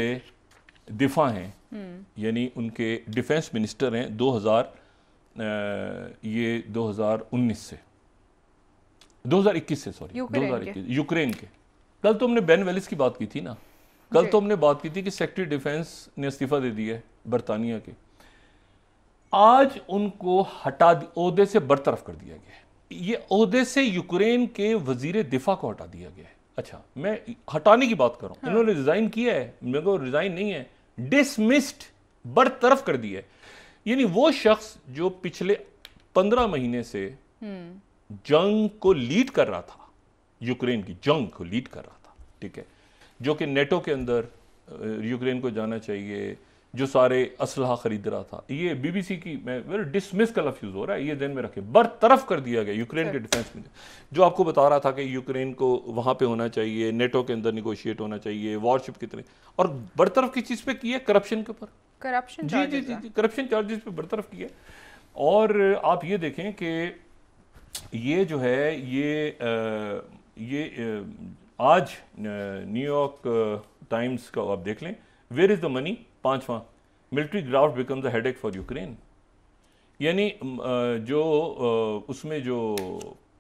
दिफा हैं हम्म। यानी उनके डिफेंस मिनिस्टर हैं 2000 ये 2019 से 2021 से सॉरी 2021 यूक्रेन के कल तो हमने बेन वेलिस की बात की थी ना कल तो हमने बात की थी कि सेक्रेटरी डिफेंस ने इस्तीफा दे दिया है बरतानिया के आज उनको हटा अहदे से बरतरफ कर दिया गया है ये अहदे से यूक्रेन के वजीर दिफा को हटा दिया गया है अच्छा मैं हटाने की बात कर रहा हूँ हाँ। इन्होंने रिजाइन किया है मेरे को रिजाइन नहीं है डिसमिस्ड बरतरफ कर दिया है यानी वो शख्स जो पिछले पंद्रह महीने से हम्म। जंग को लीड कर रहा था यूक्रेन की जंग को लीड कर रहा था ठीक है जो कि नेटो के अंदर यूक्रेन को जाना चाहिए जो सारे असलाह खरीद रहा था ये बीबीसी की मैं वेरी डिसमिस का लफ्यूज़ हो रहा है ये दिन में रखे बरतरफ कर दिया गया यूक्रेन के डिफेंस में जो आपको बता रहा था कि यूक्रेन को वहाँ पे होना चाहिए नेटो के अंदर निगोशिएट होना चाहिए वॉरशिप कितने और बरतरफ किस चीज़ पे किया करप्शन के ऊपर करप्शन जी जी जी करप्शन चार्जेस पे बरतरफ किया और आप ये देखें कि ये जो है ये आ, ये आज न्यूयॉर्क टाइम्स का आप देख लें वेयर इज़ द मनी पांचवा military draft becomes a headache for Ukraine यानी जो उसमें जो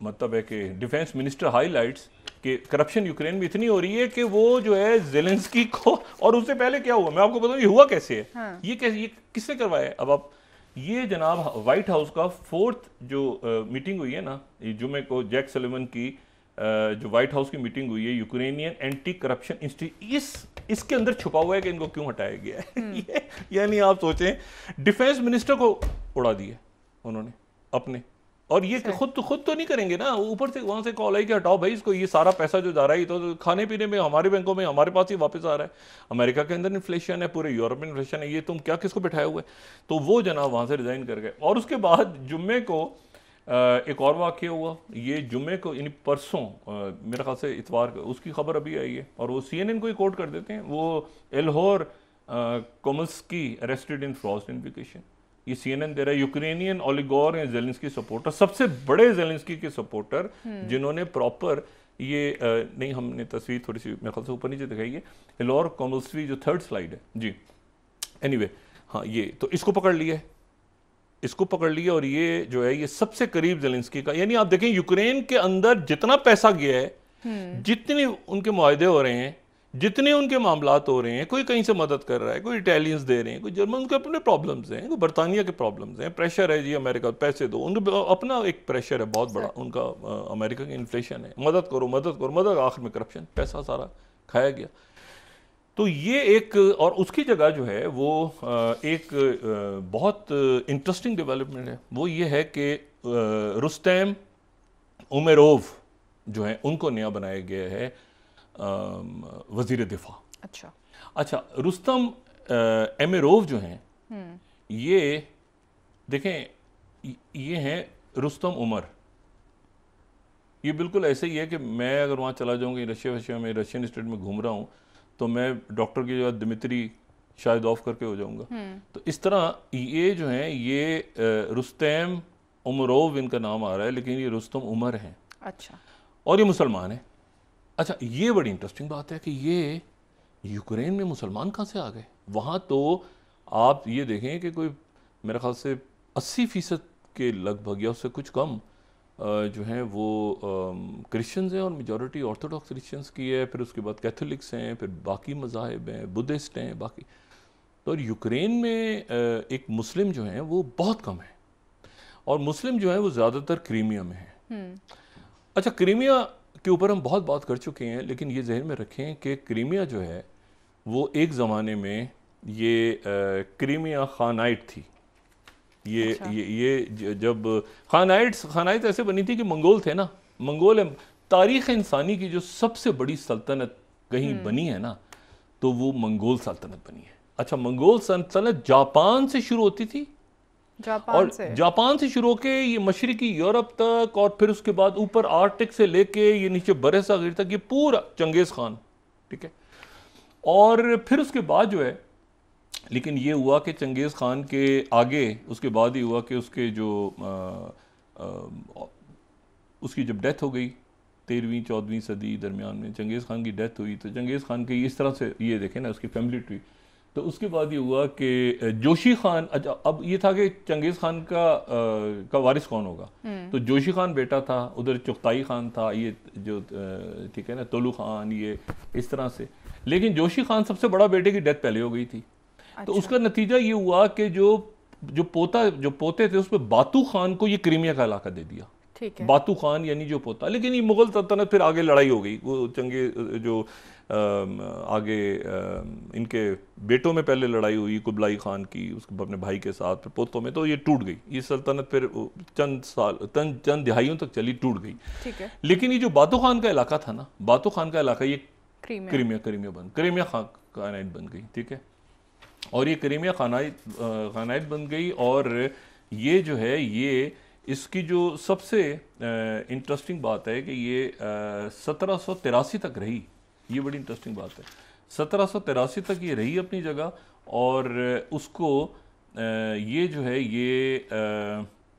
मतलब है कि डिफेंस मिनिस्टर हाईलाइट्स कि करप्शन यूक्रेन में इतनी हो रही है कि वो जो है जेलेंस्की को और उससे पहले क्या हुआ मैं आपको बताऊं ये हुआ कैसे है हाँ। ये कैसे ये किसने करवाया अब आप ये जनाब वाइट हाउस का फोर्थ जो आ, मीटिंग हुई है ना ये जुमे को जैक सलेमन की आ, जो वाइट हाउस की मीटिंग हुई है यूक्रेनियन एंटी करप्शन इंस्टीट्यूट इस इसके अंदर छुपा हुआ है कि इनको क्यों हटाया गया है हम्म। यानी आप सोचें डिफेंस मिनिस्टर को उड़ा दिया उन्होंने अपने और ये खुद तो खुद तो नहीं करेंगे ना ऊपर से वहाँ से कॉल आई कि हटाओ भाई इसको ये सारा पैसा जो जा रहा है तो खाने पीने में हमारे बैंकों में हमारे पास ही वापस आ रहा है अमेरिका के अंदर इन्फ्लेशन है पूरे यूरोप में इन्फ्लेशन है ये तुम क्या किसको बिठाए हुए तो वो जनाब वहाँ से रिज़ाइन कर गए और उसके बाद जुम्मे को एक और वाक्य हुआ ये जुम्मे को इन परसों मेरे ख्याल से इतवार उसकी खबर अभी आई है और वो सी एन एन को ही कोट कर देते हैं वो एल्होर कोमस की अरेस्टेड इन फ्रॉस्ट इन्विकेशन ये सी एन एन दे रहा है यूक्रेनियन ओलिगोर है जेलेंस्की सपोर्टर सबसे बड़े जेलेंस्की के सपोर्टर हम्म। जिन्होंने प्रॉपर ये आ, नहीं हमने तस्वीर थोड़ी सी मेरे ख्याल से ऊपर नीचे दिखाई है एलोर कॉमल्सवी जो थर्ड स्लाइड है जी एनी anyway, हाँ ये तो इसको पकड़ लिया है इसको पकड़ लिया और ये जो है ये सबसे करीब जेलेंस्की का यानी आप देखें यूक्रेन के अंदर जितना पैसा गया है हम्म। जितने उनके मुआदे हो रहे हैं जितने उनके मामला हो रहे हैं कोई कहीं से मदद कर रहा है कोई इटालियंस दे रहे हैं कोई जर्मन उनके अपने प्रॉब्लम्स हैं कोई बरतानिया के प्रॉब्लम्स हैं प्रेशर है जी अमेरिका पैसे दो उनके अपना एक प्रेशर है बहुत बड़ा उनका आ, अमेरिका की इन्फ्लेशन है मदद करो मदद करो मदद आखिर में करप्शन पैसा सारा खाया गया तो ये एक और उसकी जगह जो है वो एक बहुत इंटरेस्टिंग डेवलपमेंट है वो ये है कि रुस्तैम उमेरोव जो है उनको नया बनाया गया है वजीर दिफा अच्छा अच्छा रुस्तम एम ए रोव जो हैं हम्म। ये देखें ये हैं रुस्तम उमर ये बिल्कुल ऐसे ही है कि मैं अगर वहाँ चला जाऊँगी रशिया वशिया में रशियन स्टेट में घूम रहा हूँ तो मैं डॉक्टर की जो है दिमित्री शायद ऑफ करके हो जाऊँगा हम्म। तो इस तरह ये जो हैं ये रुस्तम उमरोव इनका नाम आ रहा है लेकिन ये रुस्तम उमर हैं अच्छा और ये मुसलमान हैं अच्छा ये बड़ी इंटरेस्टिंग बात है कि ये यूक्रेन में मुसलमान कहाँ से आ गए वहाँ तो आप ये देखें कि कोई मेरे ख्याल से अस्सी फ़ीसद के लगभग या उससे कुछ कम जो हैं वो क्रिश्चियंस हैं और मेजॉरिटी ऑर्थोडॉक्स क्रिश्चियंस की है फिर उसके बाद कैथोलिक्स हैं फिर बाकी मजाहब हैं बुद्धिस्ट हैं बाकी तो यूक्रेन में एक मुस्लिम जो हैं वो बहुत कम हैं और मुस्लिम जो हैं वो ज़्यादातर क्रीमिया में हैं हम्म। अच्छा क्रीमिया के ऊपर हम बहुत बात कर चुके हैं लेकिन ये जहन में रखें कि क्रीमिया जो है वो एक ज़माने में ये क्रीमिया खानाइट थी ये अच्छा। ये ये जब खानाइट खानाइट ऐसे बनी थी कि मंगोल थे ना मंगोल तारीख़ इंसानी की जो सबसे बड़ी सल्तनत कहीं हम्म। बनी है ना तो वो मंगोल सल्तनत बनी है अच्छा मंगोल सल्तनत जापान से शुरू होती थी और जापान से शुरू होकर ये मशरकी यूरोप तक और फिर उसके बाद ऊपर आर्टिक से लेके ये नीचे बरे सागर तक ये पूरा चंगेज़ खान ठीक है और फिर उसके बाद जो है लेकिन ये हुआ कि चंगेज़ खान के आगे उसके बाद ही हुआ कि उसके जो आ, आ, उसकी जब डेथ हो गई तेरहवीं चौदहवीं सदी दरमियान में चंगेज़ खान की डेथ हुई तो चंगेज़ खान के इस तरह से ये देखें ना उसकी फैमिली ट्री तो उसके बाद ये हुआ कि जोशी खान अच्छा अब ये था कि चंगेज़ खान का आ, का वारिस कौन होगा हम्म। तो जोशी खान बेटा था उधर चुगताई खान था ये जो ठीक है ना तोलू खान ये इस तरह से लेकिन जोशी खान सबसे बड़ा बेटे की डेथ पहले हो गई थी तो अच्छा। तो उसका नतीजा ये हुआ कि जो जो पोता जो पोते थे उस पर बातू खान को ये क्रीमिया का इलाका दे दिया ठीक है बातू खान यानी जो पोता लेकिन ये मुगल सल्तनत फिर आगे लड़ाई हो गई वो चंगे जो आगे इनके बेटों में पहले लड़ाई हुई कुबलाई खान की उसके अपने भाई के साथ फिर पोतों में तो ये टूट गई ये सल्तनत फिर चंद साल चंद चंद दिहाइयों तक चली टूट गई ठीक है लेकिन ये जो बातो खान का इलाका था ना बातो खान का इलाका ये क्रीमिया क्रीमिया बन क्रीमिया खान खानाइट बन गई ठीक है और ये क्रीमिया खानाइट खानाइट बन गई और ये जो है ये इसकी जो सबसे इंटरेस्टिंग बात है कि ये सत्रह सौ तिरासी तक रही ये बड़ी इंटरेस्टिंग बात है सत्रह तक ये रही अपनी जगह और उसको ये जो है ये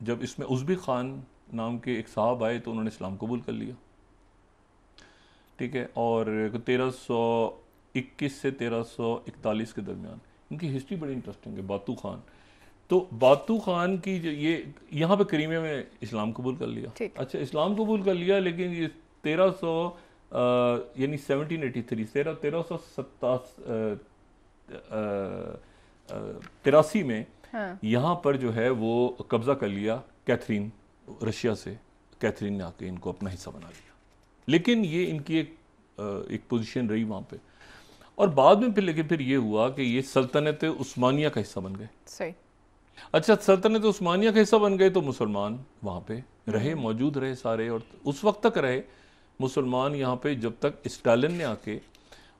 जब इसमें उजबी ख़ान नाम के एक साहब आए तो उन्होंने इस्लाम कबूल कर लिया ठीक है और तेरह सौ इक्कीस से तेरह सौ इकतालीस के दरमियान इनकी हिस्ट्री बड़ी इंटरेस्टिंग है बातू खान तो बातू खान की जो ये यहाँ पे करीमिया में इस्लाम कबूल कर लिया अच्छा इस्लाम कबूल कर लिया लेकिन ये तेरह सौ यानी 1783 से तेरह सौ तिरासी में हाँ। यहाँ पर जो है वो कब्जा कर लिया कैथरीन रशिया से कैथरीन ने आके इनको अपना हिस्सा बना लिया लेकिन ये इनकी एक एक पोजीशन रही वहाँ पे और बाद में फिर लेकिन फिर ये हुआ कि ये सल्तनत उस्मानिया का हिस्सा बन गए सही अच्छा सल्तनत उस्मानिया का हिस्सा बन गए तो मुसलमान वहाँ पे रहे मौजूद रहे सारे और उस वक्त तक रहे मुसलमान यहाँ पे जब तक स्टालिन ने आके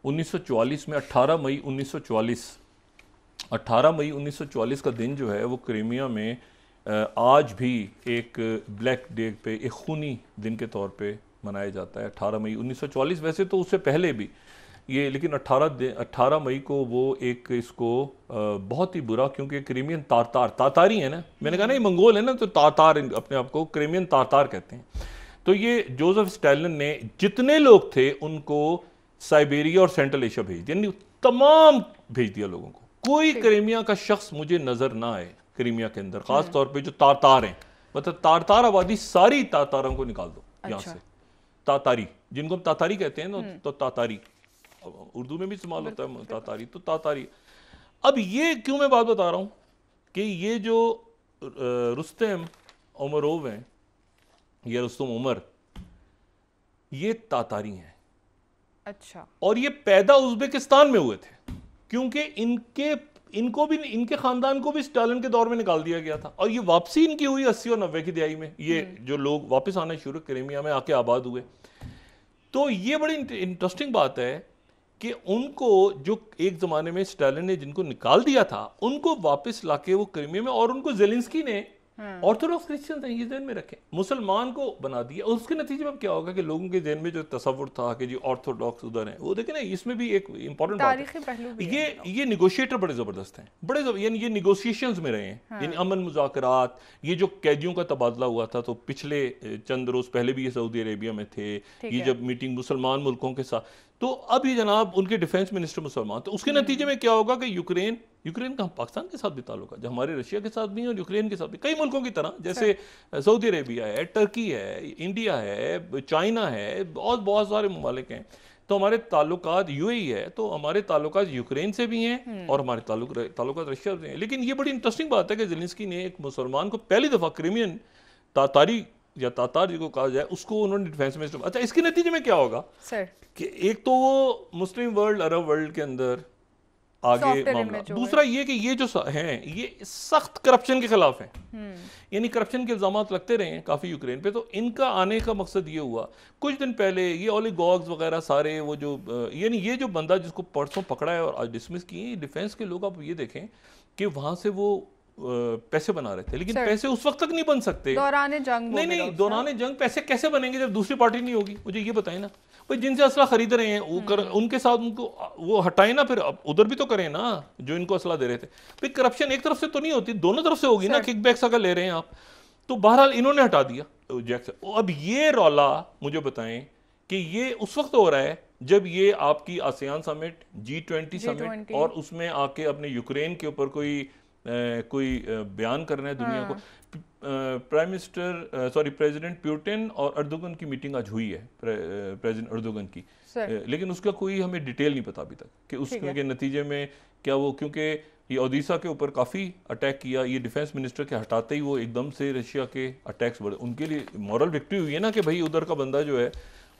1944 में 18 मई 1944 18 मई 1944 का दिन जो है वो क्रीमिया में आज भी एक ब्लैक डे पे एक खूनी दिन के तौर पे मनाया जाता है 18 मई 1944 वैसे तो उससे पहले भी ये लेकिन 18 18 मई को वो एक इसको बहुत ही बुरा क्योंकि क्रीमियन तार तातारी है ना मैंने कहा ना ये मंगोल है ना तो तातार अपने आप को क्रीमियन तार कहते हैं तो ये जोसेफ स्टालिन ने जितने लोग थे उनको साइबेरिया और सेंट्रल एशिया भेज दिया तमाम भेज दिया लोगों को कोई क्रीमिया का शख्स मुझे नजर ना आए क्रीमिया के अंदर खास हम्म। तौर पे जो तारतार हैं मतलब तारतार आबादी सारी तारतारों को निकाल दो अच्छा। यहाँ से तातारी जिनको हम तातारी कहते हैं ना हम्म। तो तातारी उर्दू में भी इस्तेमाल होता है तातारी तो तातारी अब ये क्यों मैं बात बता रहा हूँ कि ये जो रुस्तम उमरोव हैं ये रस्तुम उमर ये तातारी हैं अच्छा और ये पैदा उज्बेकिस्तान में हुए थे क्योंकि इनके इनको भी इनके खानदान को भी स्टालिन के दौर में निकाल दिया गया था और ये वापसी इनकी हुई अस्सी और नब्बे की दिहाई में ये हम्म। जो लोग वापस आने शुरू क्रेमिया में आके आबाद हुए तो ये बड़ी इंटरेस्टिंग बात है कि उनको जो एक ज़माने में स्टालिन ने जिनको निकाल दिया था उनको वापस लाके वो क्रेमिया में और उनको जेलिंसकी ने ऑर्थोडॉक्स हाँ। क्रिश्चियन ये जहन में रखें मुसलमान को बना दिया और उसके नतीजे में क्या होगा कि लोगों के जहन में जो तस्वुर था कि जी ऑर्थोडॉक्स उधर है वो देखें ना इसमें भी एक इंपॉर्टेंट ये ये निगोशिएटर बड़े ज़बरदस्त हैं बड़े यानी ये निगोशिएशन में रहे हैं हाँ। यानी अमन मुजाकर ये जो कैदियों का तबादला हुआ था तो पिछले चंद रोज़ पहले भी ये सऊदी अरेबिया में थे ये जब मीटिंग मुसलमान मुल्कों के साथ तो अब ये जनाब उनके डिफेंस मिनिस्टर मुसलमान तो उसके हम्म। नतीजे में क्या होगा कि यूक्रेन यूक्रेन का हम पाकिस्तान के साथ भी ताल्लुक है जो हमारे रशिया के साथ भी हैं और यूक्रेन के साथ भी कई मुल्कों की तरह जैसे सऊदी अरेबिया है टर्की है इंडिया है चाइना है और बहुत सारे ममालिक हैं तो हमारे ताल्लुक यू है तो हमारे ताल्लुक यूक्रेन से भी हैं हम्म। और हमारे ताल्लुक रशिया से हैं लेकिन ये बड़ी इंटरेस्टिंग बात है कि जिलिस्की ने एक मुसलमान को पहली दफ़ा क्रिमियन तातारी या तातार जी को कहा जाए उसको उन्होंने डिफेंस मिनिस्टर अच्छा इसके नतीजे में क्या होगा सर कि एक तो वो मुस्लिम वर्ल्ड अरब वर्ल्ड के अंदर आगे मामला दूसरा ये कि ये जो हैं ये सख्त करप्शन के खिलाफ हैं हम्म। यानी करप्शन के इल्जाम लगते रहे हैं काफ़ी यूक्रेन पे तो इनका आने का मकसद ये हुआ कुछ दिन पहले ये ओलीगॉग्स वगैरह सारे वो जो यानी ये जो बंदा जिसको परसों पकड़ा है और आज डिसमिस किए डिफेंस के लोग आप ये देखें कि वहाँ से वो पैसे बना रहे थे लेकिन पैसे उस वक्त तक नहीं बन सकते दौरान जंग नहीं नहीं दौरान जंग पैसे कैसे बनेंगे जब दूसरी पार्टी नहीं होगी मुझे ये बताए ना भाई जिनसे असला खरीद रहे हैं वो हम्म। कर उनके साथ उनको वो हटाए ना फिर उधर भी तो करें ना जो इनको असला दे रहे थे भाई करप्शन एक तरफ से तो नहीं होती दोनों तरफ से होगी ना किक बैक्स अगर ले रहे हैं आप तो बहरहाल इन्होंने हटा दिया जैक्स अब ये रौला मुझे बताएं कि ये उस वक्त हो रहा है जब ये आपकी ASEAN summit G twenty summit और उसमें आके अपने यूक्रेन के ऊपर कोई कोई बयान करना है दुनिया को prime minister sorry president Putin और अर्दोगन की मीटिंग आज हुई है प्रेसिडेंट अर्दोगन की लेकिन उसका कोई हमें डिटेल नहीं पता अभी तक कि उसके नतीजे में क्या वो क्योंकि ये ओडिशा के ऊपर काफ़ी अटैक किया ये डिफेंस मिनिस्टर के हटाते ही वो एकदम से रशिया के अटैक्स बढ़े उनके लिए मॉरल विक्ट्री हुई है ना कि भाई उधर का बंदा जो है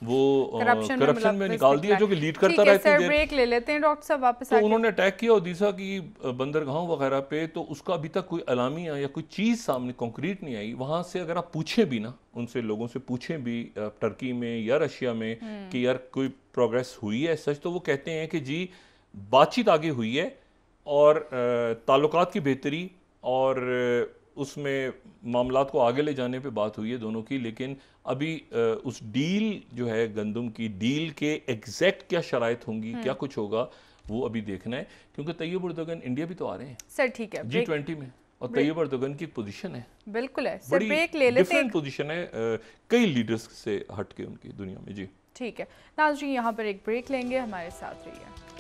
वो करप्शन में, में निकाल दिया जो कि लीड करता ब्रेक ले लेते हैं डॉक्टर साहब वापस तो उन्होंने अटैक किया की वगैरह पे तो उसका अभी तक कोई या कोई चीज़ सामने कंक्रीट नहीं आई वहाँ से अगर आप पूछें भी ना उनसे लोगों से पूछें भी टर्की में या रशिया में हम्म। कि यार कोई प्रोग्रेस हुई है सच तो वो कहते हैं कि जी बातचीत आगे हुई है और ताल्लुक की बेहतरी और उसमें मामला को आगे ले जाने पे बात हुई है दोनों की लेकिन अभी उस डील जो है गंदम की डील के एग्जैक्ट क्या शराय होंगी हम्म। क्या कुछ होगा वो अभी देखना है क्योंकि तैयब उर्दगन इंडिया भी तो आ रहे हैं सर ठीक है जी ट्वेंटी में और तैयब उर्दगन की पोजीशन है बिल्कुल है सर ब्रेक ले लेते हैं पोजीशन है कई लीडर्स से हटके उनकी दुनिया में जी ठीक है नाजी यहाँ पर एक ब्रेक लेंगे हमारे साथ रहिए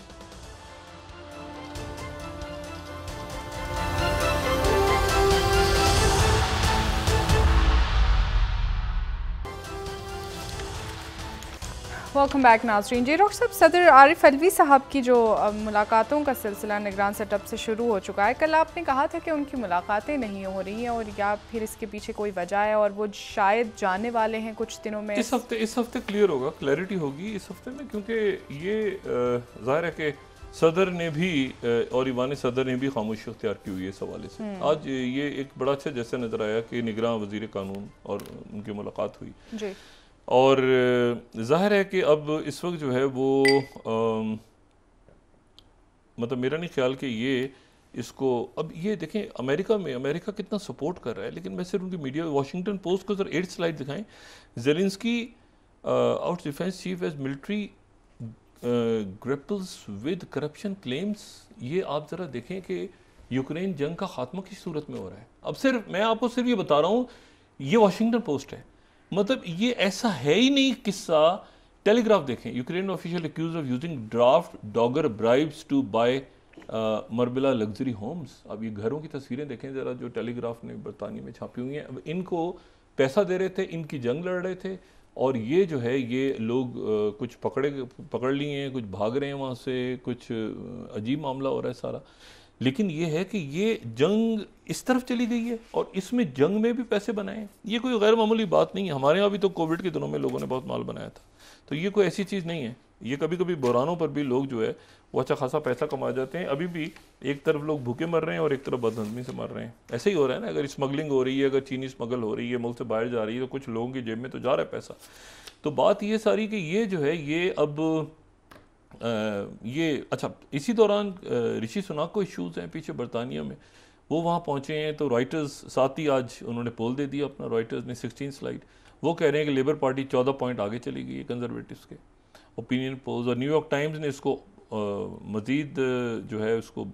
वेलकम बैक नाजरीन जी डॉक्टर साहब सदर आरिफ अलवी साहब की जो मुलाकातों का सिलसिला निगरान सेटअप से शुरू हो चुका है कल आपने कहा था कि उनकी मुलाकातें नहीं हो रही हैं और या फिर इसके पीछे कोई वजह है और वो शायद जाने वाले हैं कुछ दिनों में इस हफ्ते इस हफ्ते क्लियर होगा क्लैरिटी होगी इस हफ्ते में क्योंकि ये जाहिर है कि सदर ने भी और ईवान सदर ने भी खामोशी अख्तियार की हुई है इस हवाले से हम्म। आज ये एक बड़ा अच्छा जैसा नज़र आया कि निगरान वजीर कानून और उनकी मुलाकात हुई और जाहिर है कि अब इस वक्त जो है वो आ, मतलब मेरा नहीं ख्याल कि ये इसको अब ये देखें अमेरिका में अमेरिका कितना सपोर्ट कर रहा है लेकिन मैं सिर्फ उनकी मीडिया वाशिंगटन पोस्ट को सर एट स्लाइड दिखाएं Zelensky out defence chief as military grapples with corruption claims ये आप ज़रा देखें कि यूक्रेन जंग का खात्मा किस सूरत में हो रहा है अब सिर्फ मैं आपको सिर्फ ये बता रहा हूँ ये वाशिंगटन पोस्ट है मतलब ये ऐसा है ही नहीं किस्सा टेलीग्राफ देखें Ukraine official accuse of using draft dodger bribes to buy Marbella luxury homes अब ये घरों की तस्वीरें देखें ज़रा जो टेलीग्राफ ने बरतानी में छापी हुई हैं अब इनको पैसा दे रहे थे इनकी जंग लड़ रहे थे और ये जो है ये लोग uh, कुछ पकड़े पकड़ लिए हैं कुछ भाग रहे हैं वहाँ से कुछ uh, अजीब मामला हो रहा है सारा लेकिन ये है कि ये जंग इस तरफ चली गई है और इसमें जंग में भी पैसे बनाए ये कोई गैर मामूली बात नहीं है हमारे यहाँ भी तो कोविड के दिनों में लोगों ने बहुत माल बनाया था तो ये कोई ऐसी चीज़ नहीं है ये कभी कभी बुरानों पर भी लोग जो है वो अच्छा खासा पैसा कमा जाते हैं अभी भी एक तरफ लोग भूखे मर रहे हैं और एक तरफ बदहजमी से मर रहे हैं ऐसे ही हो रहा है ना अगर स्मगलिंग हो रही है अगर चीनी स्मगल हो रही है मुल्क से बाहर जा रही है तो कुछ लोगों की जेब में तो जा रहा है पैसा तो बात ये सारी कि ये जो है ये अब ये अच्छा इसी दौरान ऋषि सुनाक को इश्यूज़ हैं पीछे बरतानिया में वो वहाँ पहुँचे हैं तो रॉयटर्स साथ ही आज उन्होंने पोल दे दिया अपना रॉयटर्स ने सिक्सटीन स्लाइड वो कह रहे हैं कि लेबर पार्टी चौदह पॉइंट आगे चली गई है कंजर्वेटिव के ओपिनियन पोल्स और न्यूयॉर्क टाइम्स ने इसको मज़ीद जो है उसको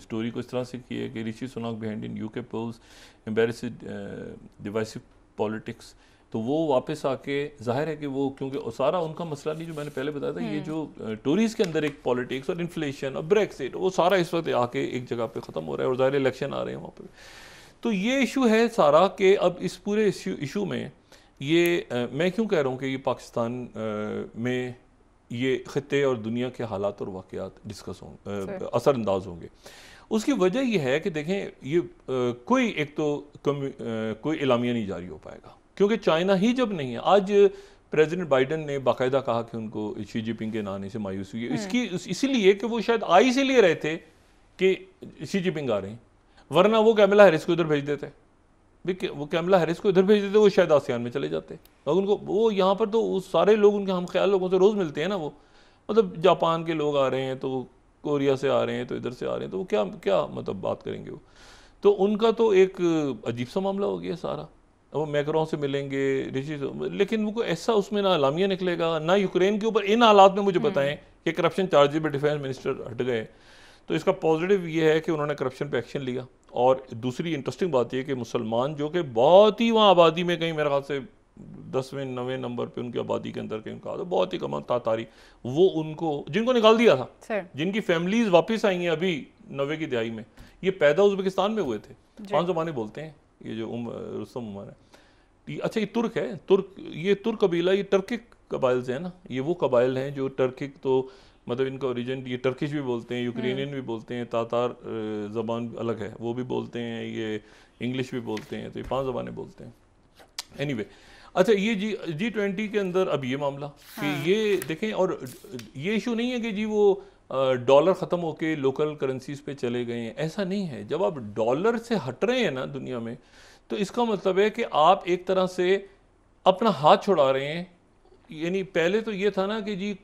स्टोरी को इस तरह से की है कि Rishi Sunak behind in U K polls embraced divisive politics तो वो वापस आके जाहिर है कि वो क्योंकि सारा उनका मसला नहीं जो मैंने पहले बताया था ये हम्म। जो टूरिस्ट के अंदर एक पॉलिटिक्स और इन्फ्लेशन और ब्रेक्सिट वो सारा इस वक्त आके एक जगह पे ख़त्म हो रहा है और ज़ाहिर इलेक्शन आ रहे हैं वहाँ पर तो ये इशू है सारा कि अब इस पूरे इशू में ये आ, मैं क्यों कह रहा हूँ कि ये पाकिस्तान आ, में ये ख़त्े और दुनिया के हालात और वाक़ात डिस्कस होंगे असरअंदाज होंगे उसकी वजह यह है कि देखें ये आ, कोई एक तो कम, कोई इलामिया नहीं जारी हो पाएगा क्योंकि चाइना ही जब नहीं है आज प्रेसिडेंट बाइडन ने बाकायदा कहा कि उनको शी जिनपिंग के नाने से मायूस हुई है हम्म। इसकी इसीलिए कि वो शायद आ इसीलिए रहे थे कि शी जिनपिंग आ रहे हैं वरना वो कैमला हैरिस को इधर भेज देते वो कैमला हैरिस को इधर भेज देते वो शायद आसियान में चले जाते और उनको वो यहाँ पर तो उस सारे लोग उनके हम ख्याल लोगों से रोज़ मिलते हैं ना वो मतलब जापान के लोग आ रहे हैं तो कोरिया से आ रहे हैं तो इधर से आ रहे हैं तो वो क्या क्या मतलब बात करेंगे वो तो उनका तो एक अजीब सा मामला हो गया सारा वो मैकरों से मिलेंगे ऋषि लेकिन उनको ऐसा उसमें ना अलामिया निकलेगा ना यूक्रेन के ऊपर इन हालात में मुझे हम्म। बताएं कि करप्शन चार्जेज पर डिफेंस मिनिस्टर हट गए तो इसका पॉजिटिव ये है कि उन्होंने करप्शन पे एक्शन लिया और दूसरी इंटरेस्टिंग बात यह कि मुसलमान जो कि बहुत ही वहाँ आबादी में कहीं मेरे ख्याल से दसवें नवें नंबर पे उनकी आबादी के अंदर कहीं उनका तो बहुत ही कम तातारी वो उनको जिनको निकाल दिया था जिनकी फैमिलीज वापस आई हैं अभी नवे की दिहाई में ये पैदा उज्बेकिस्तान में हुए थे पांच जमाने बोलते हैं ये जो उम रुस्तम उमर है ये अच्छा ये तुर्क है तुर्क ये तुर्क कबीला ये टर्किक कबाइल्स हैं ना ये वो कबाइल हैं जो टर्किक तो मतलब इनका ओरिजिन ये टर्किश भी बोलते हैं यूक्रेनियन हम्म। भी बोलते हैं तातार ज़बान अलग है वो भी बोलते हैं ये इंग्लिश भी बोलते हैं तो ये पांच ज़बानें बोलते हैं एनी anyway, अच्छा ये जी जी ट्वेंटी के अंदर अब ये मामला कि हाँ। ये देखें और ये इशू नहीं है कि जी वो डॉलर ख़त्म होके लोकल करेंसीज पे चले गए हैं ऐसा नहीं है जब आप डॉलर से हट रहे हैं ना दुनिया में तो इसका मतलब है कि आप एक तरह से अपना हाथ छुड़ा रहे हैं यानी पहले तो ये था ना कि जी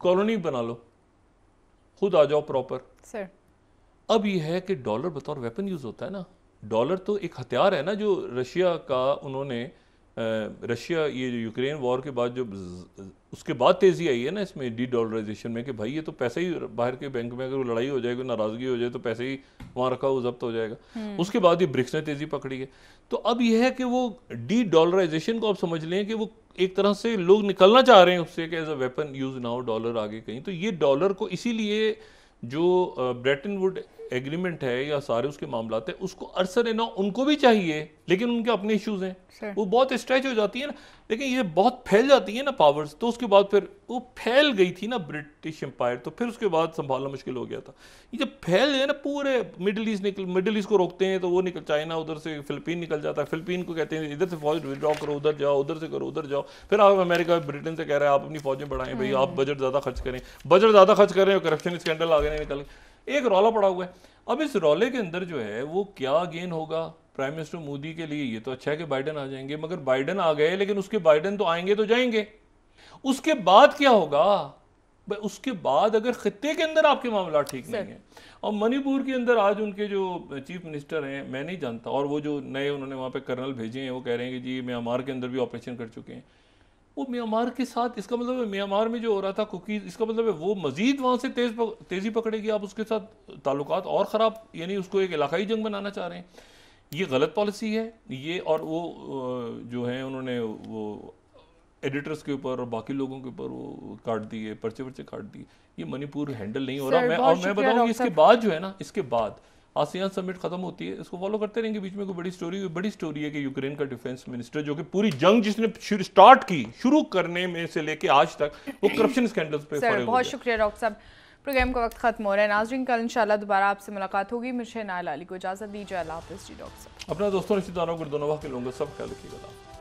कॉलोनी बना लो खुद आ जाओ प्रॉपर सर अब यह है कि डॉलर बतौर वेपन यूज़ होता है ना डॉलर तो एक हथियार है ना जो रशिया का उन्होंने रशिया ये यूक्रेन वॉर के बाद जो उसके बाद तेज़ी आई है ना इसमें डी डॉलराइजेशन में कि भाई ये तो पैसा ही बाहर के बैंक में अगर लड़ाई हो जाएगी नाराज़गी हो जाए तो पैसे ही वहाँ रखा हो जब्त हो जाएगा हम्म। उसके बाद ये ब्रिक्स ने तेज़ी पकड़ी है तो अब यह है कि वो डी डॉलराइजेशन को आप समझ लें कि वो एक तरह से लोग निकलना चाह रहे हैं उससे कि एज अ वेपन यूज़ ना हो डॉलर आगे कहीं तो ये डॉलर को इसीलिए जो ब्रेटन वुड एग्रीमेंट है या सारे उसके मामला है उसको अरसर ना उनको भी चाहिए लेकिन उनके अपने इश्यूज हैं वो बहुत स्ट्रेच हो जाती है ना लेकिन ये बहुत फैल जाती है ना पावर्स तो उसके बाद फिर वो फैल गई थी ना ब्रिटिश एम्पायर तो फिर उसके बाद संभालना मुश्किल हो गया था ये जब फैल जाए ना पूरे मिडिल ईस्ट निकल मिडिल ईस्ट को रोकते हैं तो वो निकल चाइना उधर से फिलिपीन निकल जाता है फिलिपीन को कहते हैं इधर से फौज विद्रॉ करो उधर जाओ उधर से करो उधर जाओ फिर आप अमेरिका ब्रिटेन से कह रहे हैं आप अपनी फौजें बढ़ाएं भाई आप बजट हम्म। ज़्यादा खर्च करें बजट ज़्यादा खर्च करें और करप्शन स्कैंडल आगे नहीं निकल एक रौला पड़ा हुआ है अब इस रौले के अंदर जो है वो क्या गेन होगा प्राइम मिनिस्टर मोदी के लिए ये तो अच्छा है कि बाइडन आ जाएंगे मगर बाइडन आ गए लेकिन उसके बाइडन तो आएंगे तो जाएंगे उसके बाद क्या होगा उसके बाद अगर खत्े के अंदर आपके मामला ठीक नहीं है और मणिपुर के अंदर आज उनके जो चीफ मिनिस्टर हैं मैं नहीं जानता और वो जो नए उन्होंने वहाँ पे कर्नल भेजे हैं वो कह रहे हैं कि जी म्यांमार के अंदर भी ऑपरेशन कर चुके हैं वो म्यांमार के साथ इसका मतलब है म्यांमार में जो हो रहा था कुकीज़ इसका मतलब है वो मज़ीद वहाँ से तेज़ पक, तेज़ी पकड़ेगी आप उसके साथ ताल्लुक और ख़राब यानी उसको एक इलाकाई जंग बनाना चाह रहे हैं ये गलत पॉलिसी है ये और वो जो है उन्होंने वो एडिटर्स के ऊपर और बाकी लोगों के ऊपर वो काट दिए पर्चे वर्चे काट दिए ये मणिपुर हैंडल नहीं हो रहा मैं और मैं बताऊँगी इसके बाद जो है ना इसके बाद आसियान समिट खत्म होती है इसको फॉलो करते रहेंगे बीच में कोई बड़ी स्टोरी हुई बड़ी स्टोरी है कि यूक्रेन का डिफेंस मिनिस्टर जो कि पूरी जंग जिसने स्टार्ट की शुरू करने में से लेके आज तक वो करप्शन स्कैंडल्स पे सर, बहुत शुक्रिया डॉक्टर साहब प्रोग्राम का वक्त खत्म हो रहा है नाजरीन कल इंशाल्लाह दोबारा आपसे मुलाकात होगी मुझे नायल अली को इजाजत दीजिए अल्लाह हाफिज़ जी डॉक्टर साहब अपना दोस्तों रिश्तेदारों को दोनों वक्त लोगों सब ख्याल रखिएगा